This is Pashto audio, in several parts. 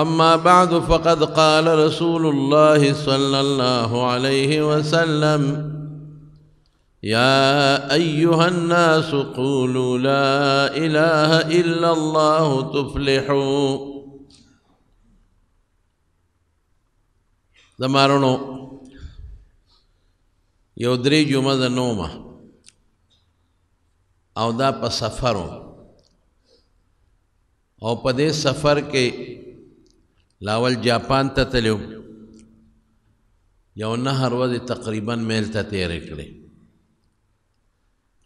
أما بعد فقد قال رسول الله صلى الله عليه وسلم يا أيها الناس قولوا لا إله إلا الله تفلحوا دمارونو یو درې جمعه د نومه او دا په سفرو او په دې سفر کې لاول جاپان ته تلو یو نهر ورځ تقریبا میل ته تیر کړې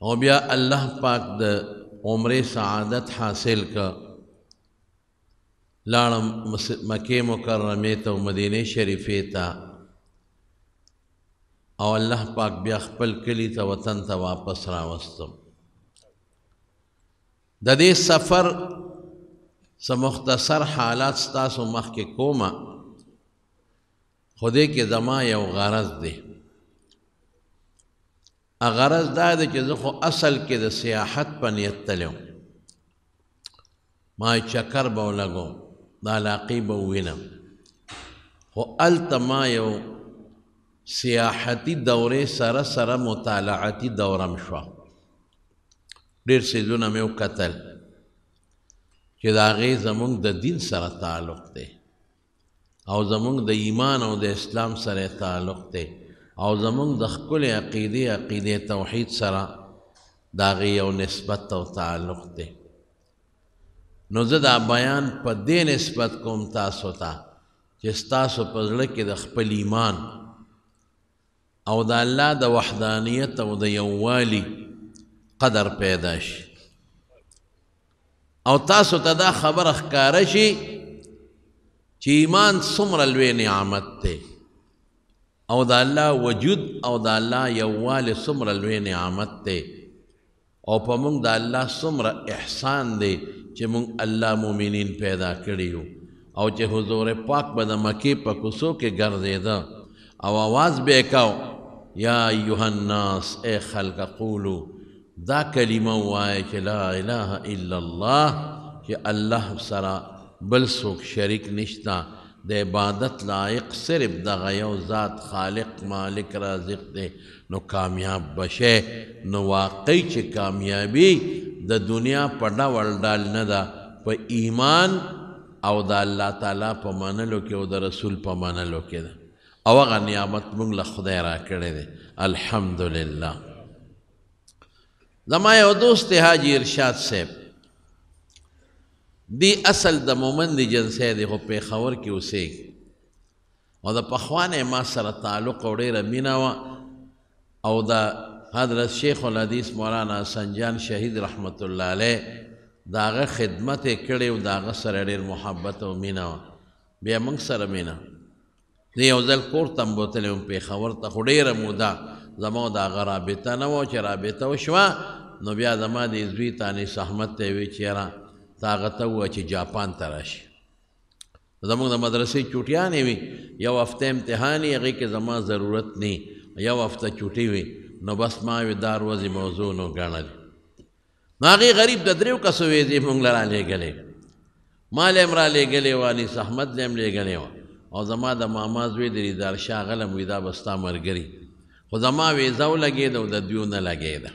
او بیا الله پاک د عمره سعادت حاصل کا لاړم مکه مکرمه ته او مدینه شریفه ته او الله پاک بیا خپل کلی ته وطن ته واپس راوستم د دې سفر سم مختصر حالات ستاسو مخ کې کومه خدای کې زما یو غرض دی ا غرض دا دی چې زه خو اصل کې د سیاحت په نیت تلم ما چکر به لګو دا لاقی به وینم خو الته ما یو سیاحتی دورې سره سره مطالعاتي دورم شو ډیر سیزونه مې وکتل چې دا غي زمونږ د دین سره تعلق دی او زمونږ د ایمان او د اسلام سره تعلق دی او زمونږ د خپل عقیده عقیده توحید سره دا غي او نسبت او تعلق دی نو زه دا بیان په دې نسبت کوم تاسو ته چې تاسو په زړه کې د خپل ایمان او د الله د وحدانیت او د یووالي قدر پیدا شي او تاسو ته دا خبره ښکاره شي چې ایمان څومره لوی نعمت دی او د الله وجود او د الله یووالی څومره لوی نعمت دی او په موږ د الله څومره احسان دی چې موږ الله مؤمنین پیدا کړي او چې حضور پاک به د مکې په کوڅو کې ګرځېده او आवाज به یې یا ایها الناس اے خلق قولو دا کلمه وایه چې لا اله الا الله چې الله سره بل څوک شریک نشتا د عبادت لایق صرف دغه یو ذات خالق مالک رازق دی نو کامیاب بشه نو واقعي چې کامیابی د دنیا په ډول ډال نه ده په ایمان او د الله تعالی په منلو کې او د رسول په منلو کې ده او هغه نعمت موږ له خدای را کړې ده الحمدلله زما یو دوست حاجی ارشاد صاحب دی اصل د مومن دی جنسی دی خو پیښور کې اوسېږي او د پخوانه ما سره تعلق او ډېره مینه وه او د حضرت شیخ الحدیث مولانا حسن جان شهید رحمت الله علیه د هغه خدمت یې کړی او د هغه سره ډېر محبت او مینه وه بیا موږ سره مینه زه یو ځل کور ته هم بوتلی وم پېښور ته خو ډېره موده زما دا غ رابطه نه وه چې رابطه وشوه نو بیا زما د عزوي تانیس احمد ته یې وی چېره تا هغه ته ووایه چې جاپان ته راشي زموږ د مدرسې چوټیانې وي یو هفته امتحان یې هغې کې زما ضرورت نه یو هفته چوټي وي نو بس ما وې دا ورځې موضوع نو ګڼلې نو هغې غریب د درېو کسو ویزې موږ له رالېږلې ما له هم رالېږلې وه انیس احمد له هم لېږلې وه او زما د ماما زوی د لیدار شاه هغه له هم وي دا به ستا ملګري خو زما ویزاو لګېده او د دوی نه لګېده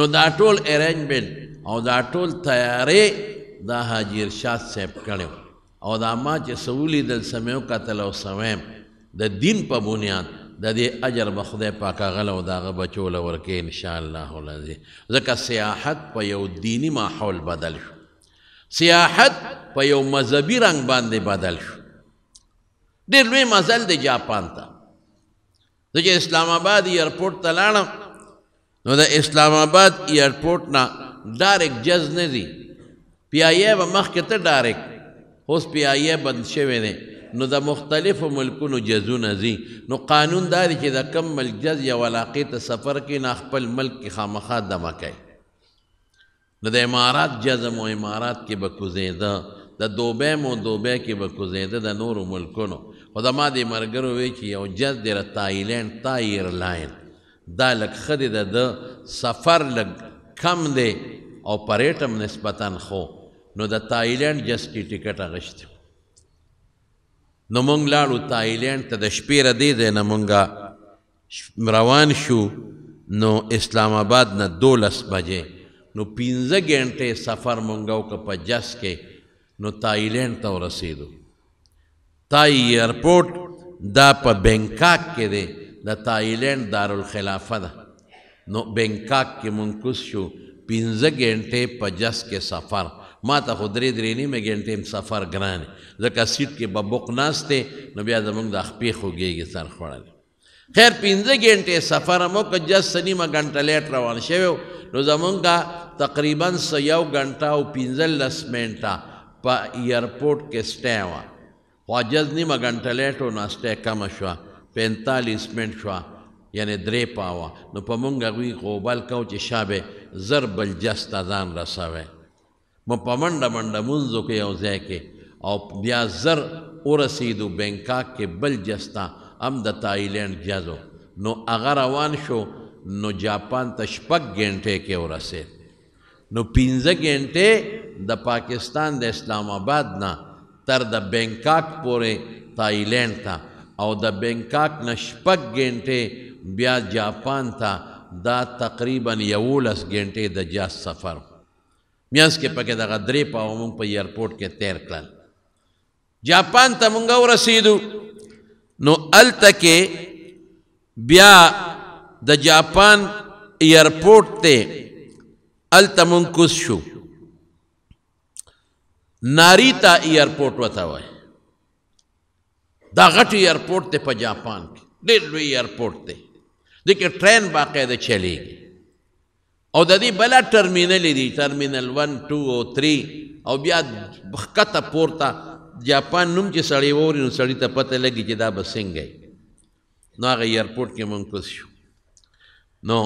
نو دا ټول ارینجمنټ او دا ټول تیارې دا حاجی ارشاد صاحب کړی او دا ما چې سولی دل سمو قتل او سمیم د دین په بنیاد د دې اجر به خدای پاک غل او داغه بچو لورکې ان شاء الله العزیز ځکه سیاحت په یو دینی ماحول بدل شو سیاحت په یو مذهبي رنگ باندې بدل شو ډېر لوی مزل دی جاپان ته زه چې اسلام آباد ایرپورټ ته لاړم نو د اسلام آباد ایرپورټ نه ډایرک جز نه ځي پی آی اے به مخکې ته ډایرک اوس پی آی اے بند شوی دی نو د مختلفو ملکونو جزونه ځي نو قانون دا دی چې د کم ملک جز یا علاقې ته سفر کې نه خپل ملک کې خامخا دمه کوي نو د امارات جزم و امارات کې به کوزېده د دوبۍ مو دوبۍ کې به کوزېده د نورو ملکونو خو زما دې ملګرو وی چې یو جز دی را تایلینډ تا ایرلاین دا لږ ښه دی د ده سفر لږ کم دی او پریټ هم نسبتا خو نو د تایلینډ جز کې ټیکټ اخیستی نو موږ لاړو تایلینډ ته د شپې را دې ځای نه موږ روان شو نو اسلام آباد نه دولس بجې نو پنځه ګنټې سفر مونږ او په جس کې نو تایلند ته تا ورسېدو تای ایرپورټ دا په بنکاک کې دی د تایلند دارالخلافه ده نو بنکاک کې منکوس شو پنځه ګنټې په جس کې سفر ما ته خو درې درې نیمې ګنټې سفر ګران ځکه سیټ کې به بوق ناستې نو بیا زموږ د خپې خوږېږي سر خوړل خیر پنځه ګنټې سفر مو که جس نیمه ګنټه لیټ روان شوی نو زمونږ تقریبا یو ګنټه او پنځلس منټه په ایرپورټ کې سټی وه واجز نیمه غنټه لیټو ناشته کم شو 45 منټ شو یعنی درې پاوا نو په مونږ غوي غوبل کو چې شابه ضرب الجست اذان رسوي مو په منډه منډه مونږ کې یو ځای کې او بیا زر ورسېدو بینکاک کې بل جستا هم د تایلند جازو نو هغه روان شو نو جاپان ته شپږ ګنټې کې ورسېد نو پنځه ګنټې د پاکستان د اسلام آباد نه تر د بینکاک پورې تایلند ته تا او د بینکاک نه شپږ ګنټې بیا جاپان ته دا تقریبا یولس ګنټې د جاز سفر میانس کې پکې دغه درې پاو مونږ په ایرپورټ کې تیر کړل جاپان ته مونږ ورسېدو نو هلته کې بیا د جاپان ایرپورټ ته هلته مونږ کوز شو ناریتا ایرپورټ وته وای دا غټ ایرپورټ ته په جاپان کې ډېر لوی ایرپورټ دی دې کې ټرین باقاعده چلیږي او د دې بلا ټرمینل دی ټرمینل 1 2 او 3 او بیا بخکته پورته جاپان نوم چې سړی ووري نو سړی ته پته لګي چې دا به څنګه نو هغه ایرپورټ کې مونږ کوس شو نو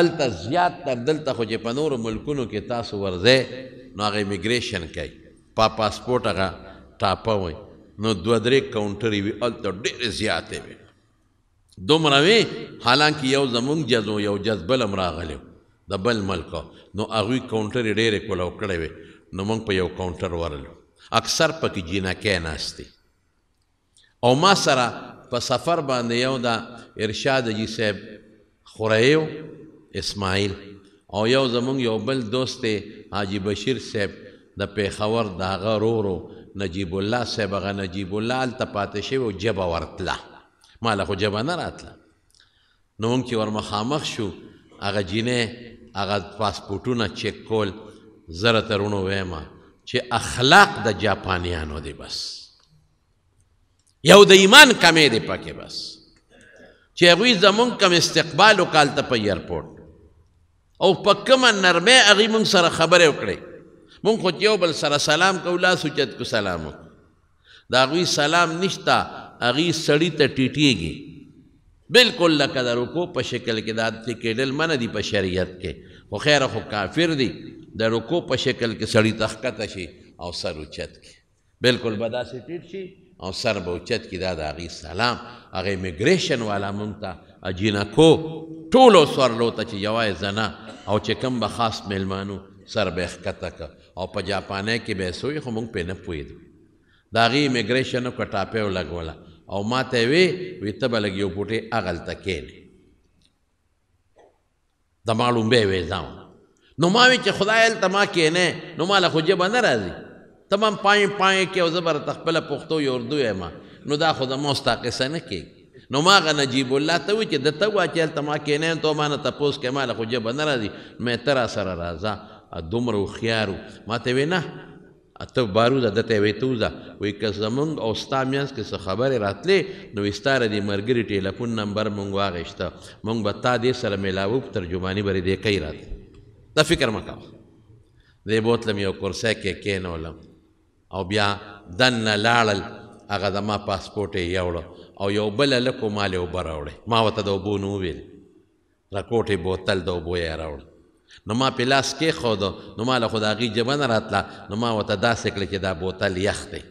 الته زیات تر دلته خو چې په نورو ملکونو کې تاسو ورځئ نو هغه امیګریشن کوي په پاسپورت هغه ټاپه وای نو دوه درې کاونټرې وي هلته ډېرې زیاتې وي دومره وي حالانکه یو زمونږ جزو یو جز بل هم راغلی د بل ملک نو هغوی کاونټرې ډېرې کولاو کړې وې نو موږ په یو کاونټر ورلو اکثر پکې جینکې ناستې او ما سره په سفر باندې یو د ارشاد جی صاحب خورایو اسماعیل او یو زمونږ یو بل دوست حاجی بشیر صاحب د پیښور داغه رورو نجیب الله صاحب هغه نجیب الله هلته پاتې شوی و جبه ورتله ما له خو جبه نه راتله نو موږ چې ور مخامخ شو هغه جینې هغه پاسپورټونه چک کول زره ترونو ویما چې اخلاق د جاپانیانو دی بس یو د ایمان کمې دی پکې بس چې هغوی زمونږ کم استقبال وکړ هلته په ایرپورټ او په کومه نرمۍ هغې موږ سره خبرې وکړې مونږ خو یو بل سره سلام کو لاس اوچت کو سلام وکړو د هغوی سلام نشته هغې سړي ته ټیټېږي بلکل لکه د رکو په شکل کې دا عادتې کېدل منه دي په شریعت کې خو خیره خو کافر دي د رکو په شکل کې سړي ته ښکته شي او سر اوچت کړي بلکل به داسې ټیټ شي او سر به اوچت کړي دا د هغې سلام هغه امیګریشن والا مونږ ته اجینکو ټولو سوارلو ته چې یوازې زنا او چې کم به خاص میلمانو سر به ښکته کړه او په جاپانه کې به سوی خو مونږ په نه پویدو دا غي امیګریشن کو ټاپه ولګولا او ما ته وی وی ته بلګ یو پټه اغل تکې د معلوم به وې ځاو نو ما وی چې خدای ال تما کې نه نو مال خو جبه نه راځي تمام پای پای کې او زبر تخپل پښتو یو اردو ما نو دا خو د مستقصه نه کې نو ما غ نجیب الله ته وی چې د توا چې تما کې نه ته ما نه تپوس کې مال خو جبه نه راځي مې ترا سره راځه دومره هوښیارو ما ته وې نه اته باروده دته وې ته وځه وې که زمونږ او ستا منځ کې څه خبرې راتلې نو ستاره دې ملګري ټیلیفون نمبر مونږ واغېسته مونږ به تا دې سره میلاوو په ترجماني برې دې کوي راته دا فکر مه کوه دې بوتلم یو کرسی کې کېنولم او بیا دننه لاړل هغه زما پاسپورټ یې یوړه او یو بله لکو مالې اوبه راوړې ما ورته د اوبو نو وویل راکوټې بوتل د اوبو یې راوړه نو ما په لاس کې خود نو ما له خداغي جبن راتله نو ما وته داسې کړ چې دا بوتل یخ دی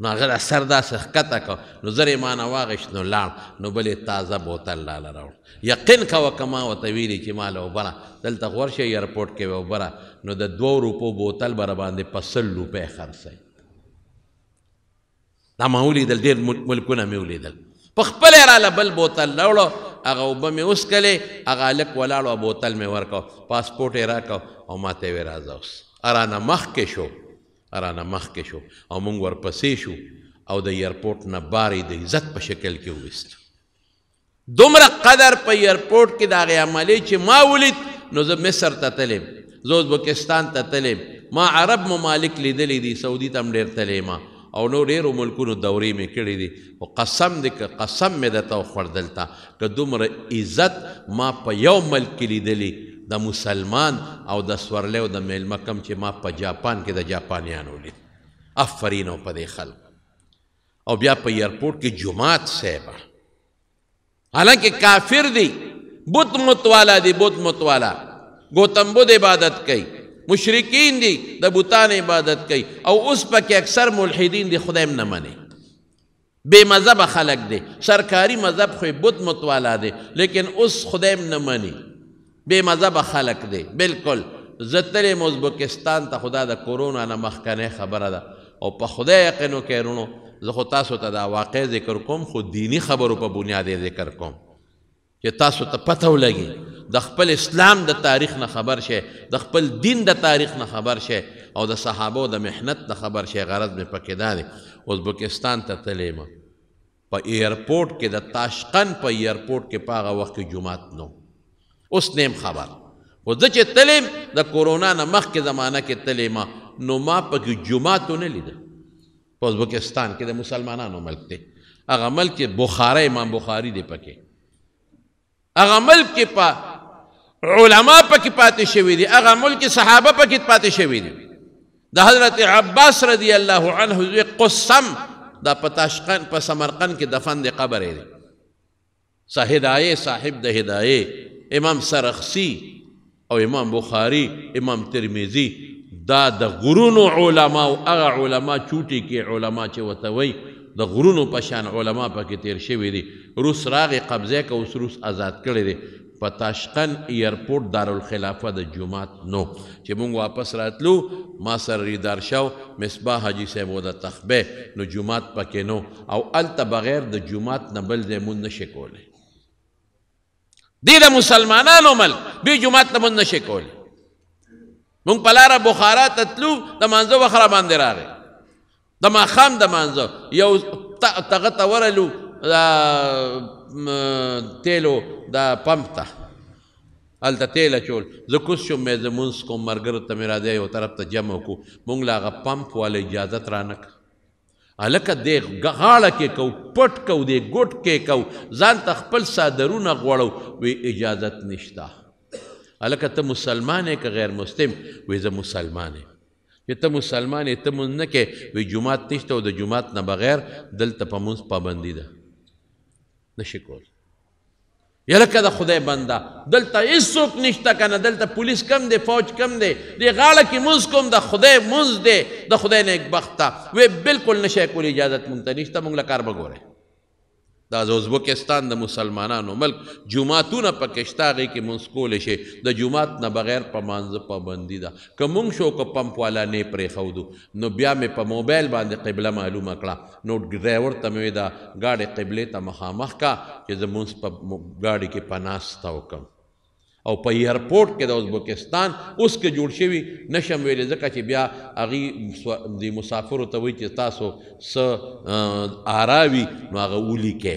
نو هغه سر داسې ښکته کړ نو زر یې ما نه واغېشت نو لاړ نو بلې تازه بوتل راله راوړ یقین کوه که ما ورته ویلي چې ما له وبره دلته غور شي ایرپورټ کې وبره نو د دوو روپو بوتل بره باندې په سل روپۍ خرڅئ دا ما ولیدل ډېر ملکونه مې ولیدل په خپل راله بل بوتل راوړو هغه اوبه مې وسکلې هغه هلک ولاړو بوتل مې ورکړو پاسپورټ یې راکړو او ماته یې راځه اوس رانه مخکې شو رانه مخکې شو او موږ ورپسې شو او د ایرپورټ نه بارې د عزت په شکل کې وویست دومره قدر په ایرپورټ کې د هغې عملې چې ما ولید نو زه مصر ته تلم زه ازبکستان ته تلم ما عرب ممالک لیدلی دي سعودي ته هم ډېر تللی ما او نو ډیرو ملکونو دورې مې کړې دي او قسم دې که قسم مې درته وخوړ دلته که دومره عزت ما په یو ملک کې لیدلی د مسلمان او د سورلی او د میلمه کم چې ما په جاپان کې د جاپانیانو لید افرین او په دې خلکو او بیا په ایرپورټ کې جماعت صاحبه حالانکه کافر دی بت متوالا دی بت متوالا گوتم بود عبادت کوي مشرکین دي د بوتان عبادت کوي او اوس پکې اکثر ملحدین دي خدای نه مني بے مذہب خلق دي سرکاری مذہب خو بت متوالا دي لیکن اوس خدای نه مني بے مذہب خلق دي بالکل زتل ازبکستان ته خدا د کورونا نه مخکنه خبره ده او په خدای یقینو کې رونو زه خو تاسو ته دا واقع ذکر کوم خو دینی خبرو په بنیاد ذکر کوم چې تاسو ته پته ولګي د خپل اسلام د تاریخ نه خبر شې د خپل دین د تاریخ نه خبر شې او د صحابو د محنت نه خبر شې غرض مې پکې دا دی ازبکستان ته تلیم په ایرپورټ کې د تاشقن په ایرپورټ کې په هغه وخت کې جمعات نو اوس نیم خبر خو زه چې تلیم د کورونا نه مخکې زمانه کې تلیم نو ما پکې جمعات نه لیده په ازبکستان کې د مسلمانانو ملک دی هغه ملک بخارا امام بخاری دی پکې هغه ملک کې په علما پکې پاتې شوی دي هغه ملک صحابه پکې پاتې شوی دي د حضرت عباس رضی الله عنه زوی قسم دا پتاشقن په سمرقند کې دفن دی قبر دی صاحدای صاحب د هدايه امام سرخسی او امام بخاری امام ترمذی دا د غرونو علما او هغه علما چوټي کې علما چې وتوي د غرونو پشان علما پکې تیر شوي دي روس راغې قبضه کو اوس روس آزاد کړی دی په تاشقن ایرپورټ دارالخلافه د جمعات نو چې مونږ واپس راتلو ما سره ریدار شو مصباح حاجی صاحب د تخبه نو جمعات پکې نو او الته بغیر د جمعات نه بل ځای مونږ نشي کولی دی د مسلمانانو مل بی جمعات نه مونږ نشي کولی مونږ په لاره بخارا تتلو د مانځه وخره باندې راغی د ماخام د مانځه یو تغه ته ورلو د تیلو د پمپ ته هلته تیل اچول زه کوس شوم مې زه مونځ کوم ملګرو ته مې راځی یو طرف ته جمع کړو مونږ له هغه پمپ والا اجازت رانکړه هلکه دی غاړه کې کو پټ کو دی ګوټ کې کو ځان ته خپل صادرونه غوړو وی اجازت نشته هلکه ته مسلمان یې که غیر مسلم وی زه مسلمان یم چې ته مسلمان یې ته مونځ نه کې وایي جومات نشته او د جومات نه بغیر دلته په مونځ پابندي ده نشي کول یا لکه د خدای بنده دلته هیڅوک نشته کنه دلته پولیس کم دی فوج کم دی دې غاړه کې مونځ کوم د خدای مونځ دی د خدای نیکبخته وایي بالکل نشی کول اجازت مونږ ته نشته مونږ له کار به ګورئ دا د ازبکستان د مسلمانانو ملک جمعاتونه پکې شته هغې کې مونځ کولی شي د جمعات نه بغیر په مانځه پابندي ده که مونږ شو که پمپ والا نه پرېښودو نو بیا مې په موبایل باندې قبله معلومه کړه نو ډرایور ته مې وې دا ګاډۍ قبلې ته مخامخ کا چې زه مونځ په ګاډۍ کې پناسته وکړم او په ایرپورټ کې د ازبکستان اوس کې جوړ شوي نشم ویلې ځکه چې بیا هغې د مسافرو ته وایي چې تاسو څه آراوي نو هغه ولیکئ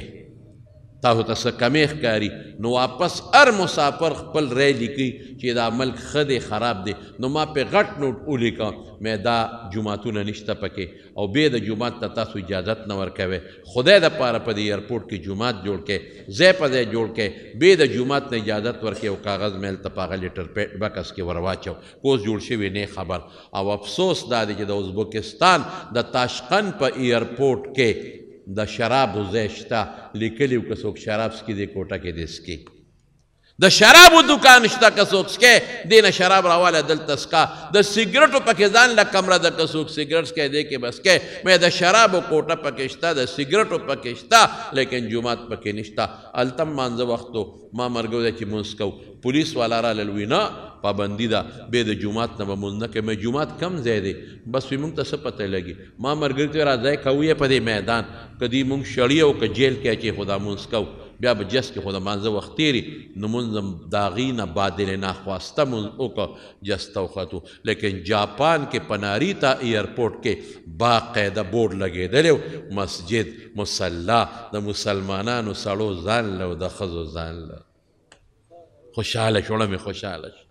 تاسو ته څه کمې ښکاري نو واپس هر مسافر خپل رای لیکي چې دا ملک ښه دی خراب دی نو ما پې غټ نوټ ولیکه مې دا جوماتونه نشته پکې او بې د جومات ته تاسو اجازت نه ورکوي خدای د پاره په دې ایرپورټ کې جومات جوړ کې ځای په ځای جوړ کې بې د جومات نه اجازت ورکې او کاغذ مې هلته په هغه لیټر پیډ بکس کې ور واچو کوس جوړ شوی نه خبر او افسوس دا دی چې د ازبکستان د تاشقند په ایرپورټ کې د شرابو ځای شته لیکلي و که څوک شراب څکي دې کوټه کې دې څکي د شرابو دکان شته که څوک څکې دې نه شراب راواله دلته څکه د سګرټو پکې ځان له کمره ده که څوک سګرټ څکې دې کې بس کې مې د شرابو کوټه پکې شته د سګرټو پکې شته لیکن جمعات پکې نشته هلته مانځه وخت ما مرګ دی چې مونځ کوو پولیس والا راغلل وي نه پابندي ده به د جمعات نه مونږ نه کوي جمعات کم ځای دی بس وی مونږ ته څه پته لګي ما مرګر ته راځي کوي په دې میدان کدی مونږ شړی او ک جیل کې چې خدا مونږ کو بیا به جس کې خدا مانزه وخت تیری نو مونږ داغی نه بادل نه خواسته مونږ وک جس توختو لیکن جاپان کې پناری تا ایرپورټ کې باقاعده بورډ لګیدل مسجد مصلا د مسلمانانو سړو ځان له د خزو ځان له خوشاله شوړه مې خوشاله شو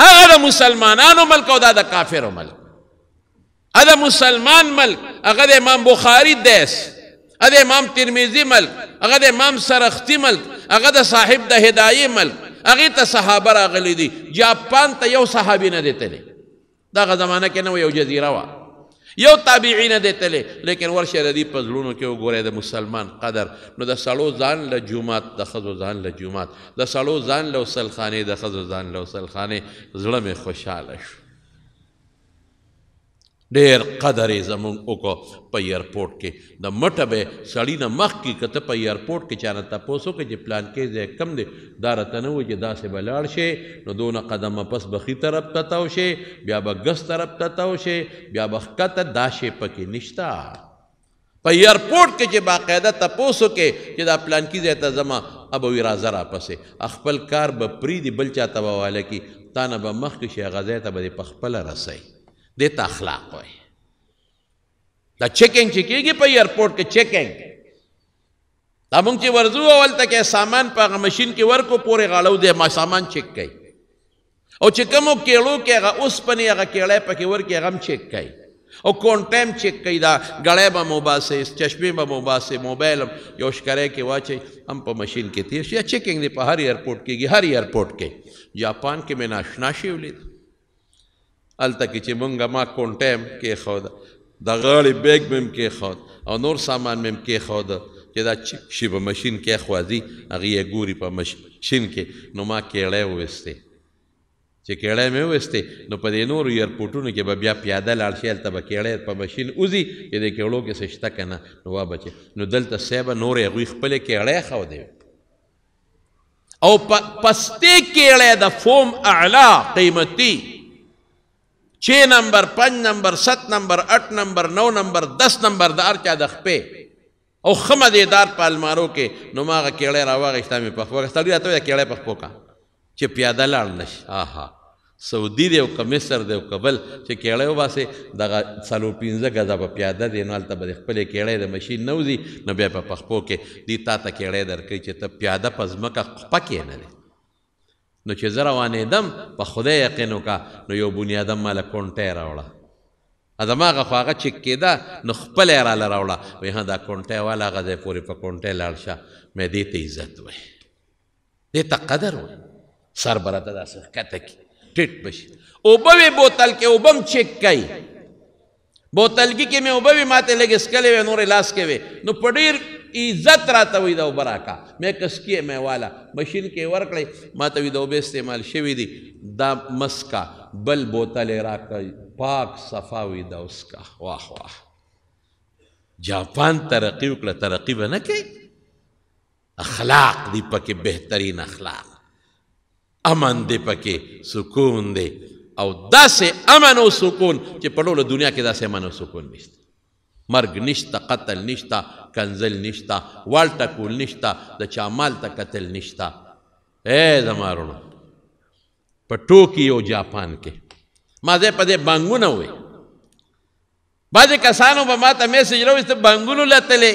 هغه د مسلمانانو ملک او دا د کافرو ملک ا د مسلمان ملک هغه د امام بخاری دیس ا د امام ترمذی ملک هغه د امام سرختی ملک هغه د صاحب د هدایي ملک هغه ته صحابه راغلي دي جاپان ته یو صحابي نه دي تللی دغه زمانہ کې نو یو جزیره وه یو تابعی نه دی تللی لیکن ورشه د دې په زړونو کې وګورئ د مسلمان قدر نو د سړو ځان له جومات د ښځو ځان له جومات د سړو ځان له وسلخانې د ښځو ځان له وسلخانې زړه مې خوشحاله شو ډیر قدر زمون وکړو په ایرپورټ کې د مټه به سړی نه مخ کې کته په ایرپورټ کې چانه تاسو کې چې پلان کې ځای کم دی دا راته نه و چې داسې بلاړ شي نو دونه قدمه پس بخی طرف ته تاو شي بیا به ګس طرف ته تاو شي بیا به کته داشې پکې نشتا په ایرپورټ کې چې باقاعده تاسو کې چې دا پلان کې ځای ته زما ابو وی راځه را پسې خپل کار به پری دی بل چاته واله کې تانه به مخ کې شي غزا ته به په خپل رسي د ته اخلاق وای دا چیکینګ چې کیږي په ایرپورټ کې چیکینګ دا مونږ چې ورزو اول تک سامان په هغه ماشين کې ورکو پورې غاړو دی ما سامان چیک کړي او چې کومو کېړو کې هغه اوس پنې هغه کېړې پکې ورکې هغه هم چیک کړي او کون ټایم چیک کړي دا غړې به مباسې چشمې به مباسې موبایل یو شکرې کې واچي هم په ماشين کې تیر شي چیکینګ دی په هر ایرپورټ کې هر ایرپورټ کې جاپان کې مې ناشنا شي ولید الته کې چې مونږه ما کونټیم کې خو د غړې بیگ مم کې خو او نور سامان مم کې خو چې دا چپ شي په ماشين کې خوازي هغه یې ګوري په ماشين کې نو ما کېړې وسته چې کېړې مې وسته نو په دې نور ایرپورټونو کې به بیا پیاده لاړ شي الته به کېړې په ماشين اوزي چې دې کېړو کې سشته کنه نو وا بچي نو دلته سیبه نور یې غوي خپل کېړې خو دی او پستی کېړې د فوم اعلی قیمتي 6 نمبر 5 نمبر 7 نمبر 8 نمبر 9 نمبر 10 نمبر دار چا د خپې او خمه دې دار پالمارو کې نو ماغه کېړې راوغښته مې په خپل ستړي راته کېړې په خپل کا چې پیاده لاړ نش آها سعودي دی او کمسر دی او قبل چې کېړې وباسه دغه څلو پینځه غزا په پیاده دی نو البته به خپل کېړې د ماشين نوځي نو بیا په خپل کې دې تا ته کېړې درکې چې ته پیاده پزمکه خپکه نه دی نو چې زه روانېدم په خدای یقین وکړه نو یو بنیادم ماله کونټی راوړه زما هغه خو هغه چک کېده نو خپله یې راله راوړه وایي ها دا کونټی والا هغه ځای پورې په کونټی لاړ شه مې دې ته عزت وایي دې ته قدر وایي سر به راته داسې ښکته کړي ټیټ به شي اوبه وې بوتل کې اوبه هم چک کوي بوتل کې مې اوبه وې ما ته لږ اسکلې وې نورې لاس کې وې نو په ډېر عزت را ته وي دا وبراکا مې کسکیه مې والا مشین کې ورکړې ما ته وي دا وبې استعمال شوي دي دا مسکا بل بوتل راکړ پاک صفا وي دا اسکا واه واه جاپان ترقی وکړه ترقی به نه کوي اخلاق دی پکې بهترین اخلاق امن دی پکې سکون دی او داسې امن او سکون چې په ټوله دنیا کې داسې امن او سکون نشته مرګ نشته قتل نشته کنزل نشته وال ټکول نشته د چا مال ته قتل نشته اے زمارونو په ټوکیو جاپان کې ما زه په دې بانګونه وې بعضې کسانو به ما ته میسج راوست بانګونو لتلې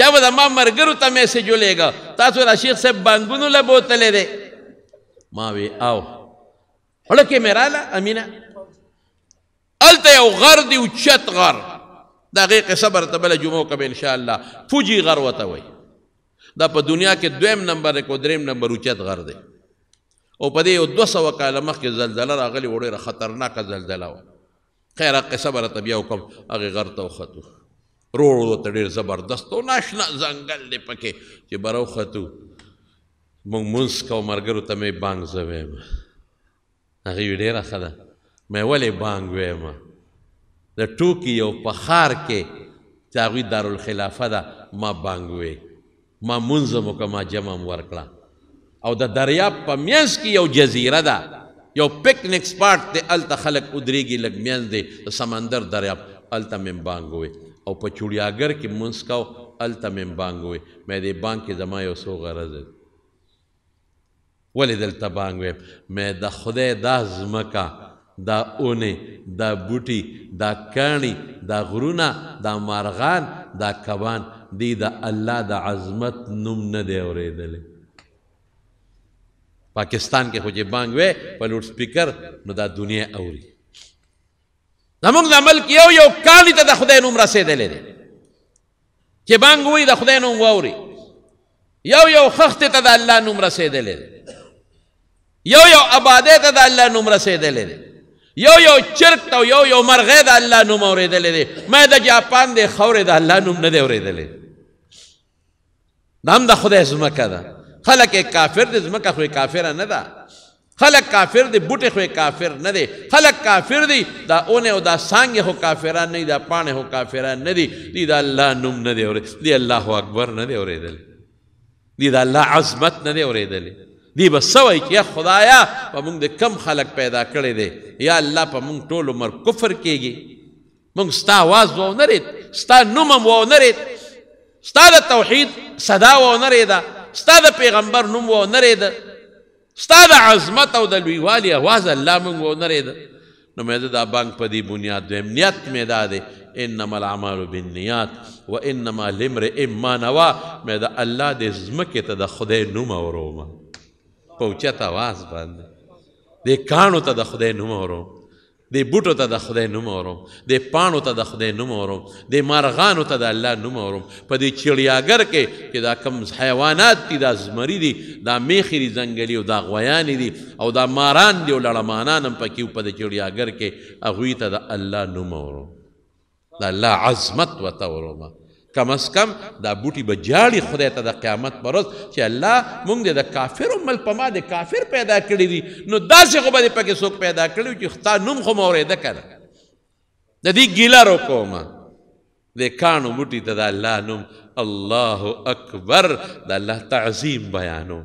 چا به زما مرګرو ته میسج ولېږه تاسو رشیق صاحب بانګونو له بوتلې دی ما وی او هلکې مې راله امینه الته یو غر دی اوچت غر دا غي قصه برته بل جمعو کبه ان شاء الله فوجي غر وته وي دا په دنیا کې دویم نمبر کو دریم نمبر اوچت غر دی او په دې یو 200 کال مخکې زلزلہ راغلی وړه خطرناکه زلزلہ و خیره قصه برته بیا وکم هغه غر ته وختو روړ ورته ډېر زبردست او ناشنا ځنګل دی پکې چې به راوختو موږ مونځ کوو ملګرو ته مې بانګ زه ویم هغې وی ډېره ښه ده مې ولې بانګ ویم د ټوکیو په خار کې چې هغوی دارالخلافه ده ما بانګ وې ما منځ وکړه ما جمع م ورکړه او د دریاب په منځ کې یو جزیره ده یو پکنک سپاټ دی هلته خلک ودرېږي لږ منځ دی د سمندر دریاب هلته مې بانګ وې او په چوړیاګر کې منځ کو هلته مې بانګ وې مې دې بانګ کې زما یو څو غرض دی ولې دلته بانګ وې مې د خدای دا ځمکه دا اونې دا بوټي دا کانی دا غرونه دا مارغان دا کبان دی د الله د عظمت نوم نه دی اورېدلی پاکستان کې خو چې بانګ وې په لوډ سپیکر نو دا دنیا اوري زمونږ د عمل کې یو یو کانی ته د خدای نوم رسېدلی دی چې بانګ وایي د خدای نوم واوري یو یو خښتې ته د الله نوم رسېدلی دی یو یو آبادۍ ته د الله نوم رسېدلی دی یو یو چرک او یو یو مرغې د الله نوم اورېدلی دی مې د جاپان د خاورې د الله نوم نه دی اورېدلی دا هم د خدای ځمکه ده خلک یې کافر دی ځمکه خو یې کافره نه ده خلک کافر دی بوټي خو کافر نه دی خلک کافر دی دا اونه او دا سانګه هو کافران نه دی دا پانه هو کافران نه دی دی دا الله نوم نه دی اورې دی الله اکبر نه دی اورېدل دی دا الله عظمت نه دی اورېدل دی به څه وایي چې یا خدایا په موږ د کم خلک پیدا کړی دی یا الله په موږ ټول عمر کفر کیږي موږ ستا اواز وونه رید ستا نوم هم وونه رید ستا د توحید صدا وونه ریده ستا د پیغمبر نوم وونه ریده ستا د عظمت او د لویوالي اواز الله موږ وونه ریده نو مې دا بانک په دې بنیاد دویم نیت مې دا دی انما العمل بالنیات و انما لمرئ ما نوا مې دا الله دې ځمکې ته د خدای نوم اورومه په اوچت اواز باندې دې کاڼو ته د خدای نوم اورم د بوټو ته د خدای نوم اورم د پاڼو ته د خدای نوم اورم د مارغانو ته د الله نوم اورم په دې چړیاګر کې چې دا کم حیوانات دي دا زمری دي دا میخې دي ځنګلي او دا غویانې دي او دا ماران دي او لړمانان هم پکې په دې چړیاګر کې هغوی ته د الله نوم اورم د الله عظمت ورته اورم کم از کم دا بوټي به جاړي خدای ته د قیامت پر ورځ چې الله موږ د کافرو مل په ما د کافر پیدا کړی دي نو داسې خو به دې پکې څوک پیدا کړی چې ستا نوم خو مې اورېده که نه د دې ګیله روکوم د کاڼو بوټي ته د الله نوم الله اکبر د الله تعظیم بیانوم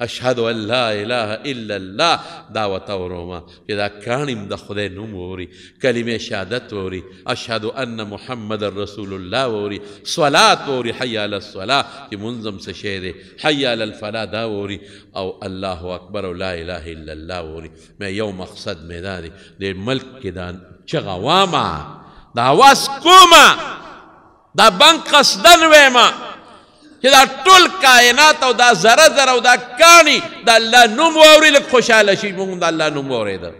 اشهد ان لا اله الا الله دا وته وروما چې دا کاڼیم د خدای نوم ووري کلمې شهادت ووري اشهد ان محمد رسول الله ووري صلات ووري حي علی الصلاه چې منظم څه شی دی حي علی الفلا دا ووري او الله اکبر او لا اله الا الله ووري مې یو مقصد مې دا دی د ملک کې دا چغه وامه دا واس کومه دا بنک قصدن ویمه چې دا ټول کائنات او دا ذره ذره او دا کانی د الله نوم واوري لږ خوشحاله شي موږ د الله نوم واورېده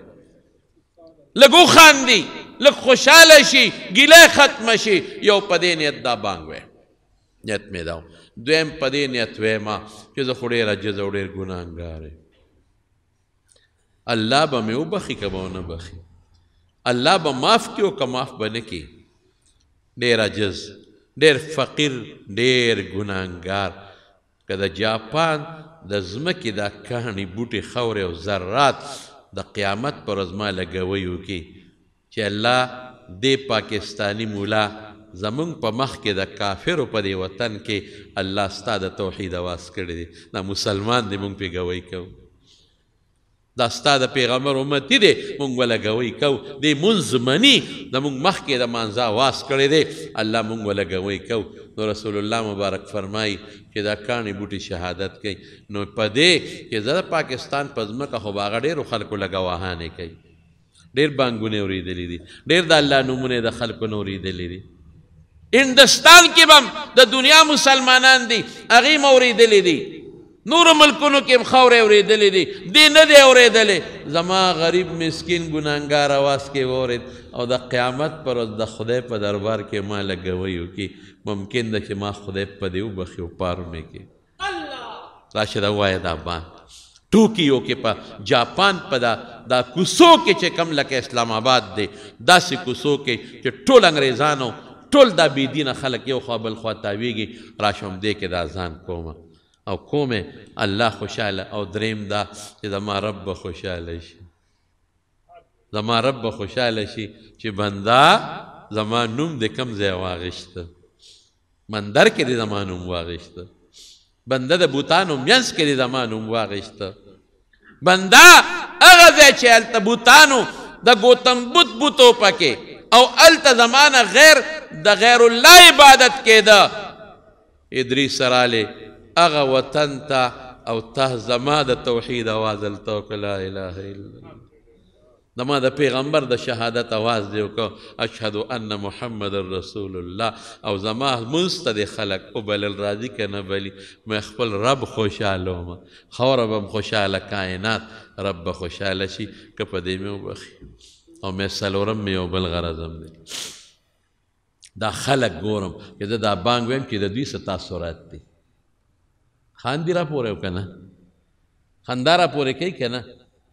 لږ وخاندي لږ خوشحاله شي ګیله ختمه شي یو په دې نیت دا بانګ وی نیت مې دا دویم په دې نیت ویما چې زه خو ډېر عجز او ډېر ګناهګار یم الله به مې وبخي که به ونه بخي الله به معاف کړي او که معاف به نه کړي ډېر عجز ډیر فقیر ډیر ګناګار که د جاپان د ځمکې دا کهڼې بوټي خاورې او ذرات د قیامت پر ورځ ما لګوي وکړي چې الله دې پاکستانی مولا زمونږ په مخ کې د کافرو په دې وطن کې الله ستا د توحید اواز کړی دی دا مسلمان دې مونږ پیګوی کوو دا ستا د پیغمبر امتی دی مونږ ولګوي کو د مونځ منی د مونږ مخکې د مانځه واس کړی دی الله مونږ ولګوي کو نو رسول الله مبارک فرمایي چې دا کاڼي بوټي شهادت کوي نو په دې کې زه د پاکستان په ځمکه خو به هغه ډېرو خلکو لږه واهانې کوي ډېر بانګونه اورېدلي دي ډېر د الله نومونه د خلکو نه اورېدلي دي هندوستان کې به د دنیا مسلمانان دي هغې م اورېدلي دي نور ملکونو کې مخاورې اورېدلې دي دې نه دی اورېدلې زما غریب مسکین ګناهګار आवाज کې اورید او د قیامت پر د خدای په دربار کې ما لګویو کې ممکن ده چې ما خدای په دیو بخیو پار مې کې الله راشد وای دا با ټوکیو کې په جاپان په دا دا کوسو کې چې کم لکه اسلام آباد دی دا سې کوسو کې چې ټول انګريزانو ټول دا بيدینه خلک یو خوا بل خوا تاویږي راشم دې کې دا ځان کومه او کومې الله خوشاله او دریم دا چې زما رب به خوشاله شي زما رب به خوشاله شي چې بندا زما نوم د کم ځای واغشته مندر کې د زما نوم واغشته بنده د بوتانو میانس کې د زما نوم واغشته بندا هغه ځای چې هلته بوتانو د ګوتم بت بوتو پکې او الته زمانه غیر د غیر الله عبادت کېده ادریس سراله اغه وطن ته او ته زما د توحید आवाज الته لا اله الا الله دما د پیغمبر د شهادت आवाज دی وک اشهد ان محمد رسول الله او زما مستد خلق او بل راضی کنه بلی مې خپل رب خوشاله ما خوربم خوشاله کائنات رب خوشاله شي که په دې مې وبخي او مې سلورم مې او بل غرضم دی دا خلق ګورم چې دا بانګ ویم چې د دوی ستاسو رات دی خاندي را پورې وکنه خندا را پورې کوي کنه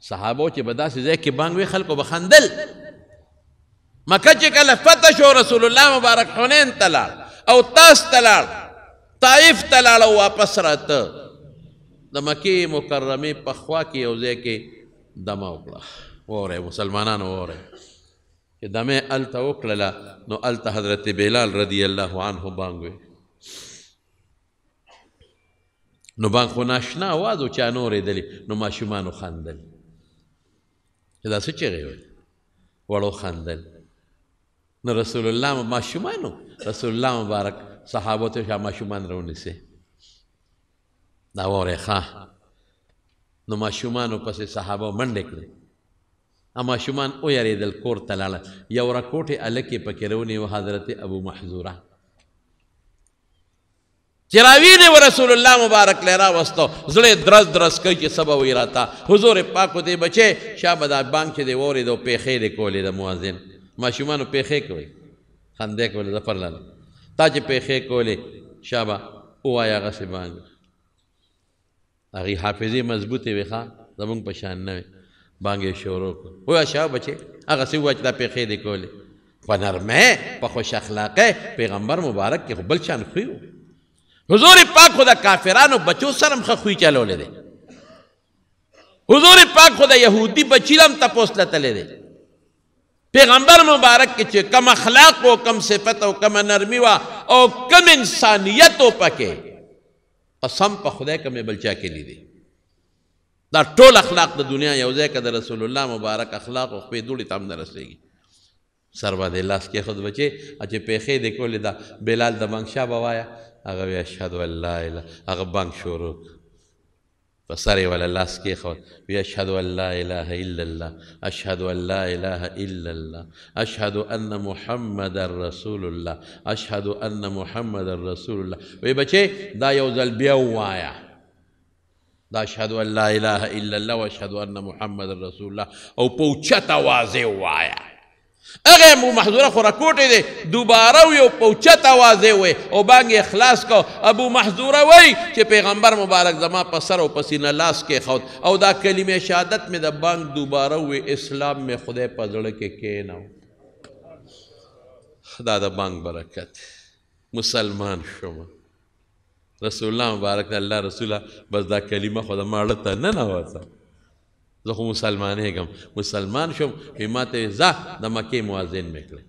صحابو چې به داسې ځای کې بانګ وي خلکو به خندل مکه چې کله فتح شو رسول الله مبارک حنین ته لاړ او تاس ته لاړ طائف ته لاړ او واپس راته د مکې مکرمې په خوا کې یو ځای کې دمه وکړه وورئ مسلمانانو وورئ چې دمه هلته وکړله نو هلته حضرت بلال رضی الله عنه بانګ وی نو بانک خو ناشنا آواز و چا نه اورېدلې نو ماشومانو خندل چې دا څه چغې ویل وړو خندل نو رسول الله ماشومانو رسول الله مبارک صحابو ته شا ماشومان راونیسې دا واورې ښه نو ماشومانو پسې صحابه منډې کړې اما ماشومان او یریدل کور ته لاړه یو راکوټې الکې پکې رونی و حضرت ابو محذوره چې راویلی و رسول الله مبارک لرا وستو زړه درز درز کوي چې سبا وی راته حضور پاک دې بچي شابه دا بانک چې دی وری دو پیخې دې کولې د مؤذن ماشومانو پیخې کوي خندې کولې د پرلل تا چې پیخې کولې شابه وایا غسې باندې هغه حافظه مضبوطه وي ښا زمونږ په شان نه بانګې شروع وای شابه بچي هغه سی وای چې دا پیخې دې کولې په نرمه په خوش اخلاقه پیغمبر مبارک کې بل شان خو حضور پاک خدا کافرانو بچو سرم خخوی چلو لے دے حضور پاک خدا یہودی بچیلم تپوس لتلے دے پیغمبر مبارک کے چھے کم اخلاق و کم صفت و کم نرمی و او کم انسانیت و پکے قسم پا خدای کم بلچا کے لی دے دا ټول اخلاق د دنیا یو ځای کې د رسول الله مبارک اخلاق او خپې دوړې ته هم نه رسېږي سر باندې لاس کېښود بچې چې پیښې دې کولې دا بلال د منګشا به وایه هغه وی اشهد الله الا هغه بانک شروع په سر یې ولا لاس کېښود وی اشهد ان لا اله الا الله اشهد ان لا اله الا الله اشهد ان محمد رسول الله اشهد ان محمد رسول الله وی بچې دا یو ځل بیا ووایه دا اشهد ان لا اله الا الله واشهد ان محمد رسول الله او په اوچت آواز ووایه هغه ابو محذوره خوراکوټی دی دوباره یو پوچت आवाज وی او بانګ اخلاص کو ابو محذوره وی چې پیغمبر مبارک زما په سر او پسینه لاس کې خود او دا کلمه شهادت مې د بانګ دوباره وی اسلام مې خدای په زړه کې کېنو دا د بانګ برکت مسلمان شوم رسول الله مبارک الله رسول بس دا کلمه خدای ماړه ته نه نوازه زه خو مسلمان هیګم مسلمان شوم همت زه د مکه مؤذن میکړم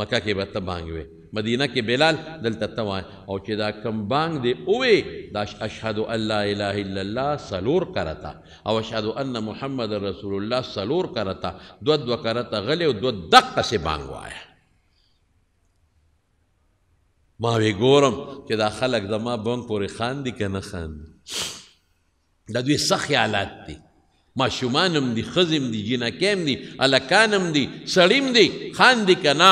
مکه کې به ته بانګ وې مدینه کې بلال دلته ته وای او چې دا کم بانګ دی اوې دا اشهد ان لا اله الا الله سلور کرتا او اشهد ان محمد رسول الله سلور کرتا دو دو کرتا غلی او دو دقه سه بانګ وایا ما وی ګورم چې دا خلک زما بانګ پورې خاندي که نه خاندي دا دوی سخی حالات دي ماشومانم دي خزم دي جنکیم دي الکانم دي سړیم دي خان دي کنا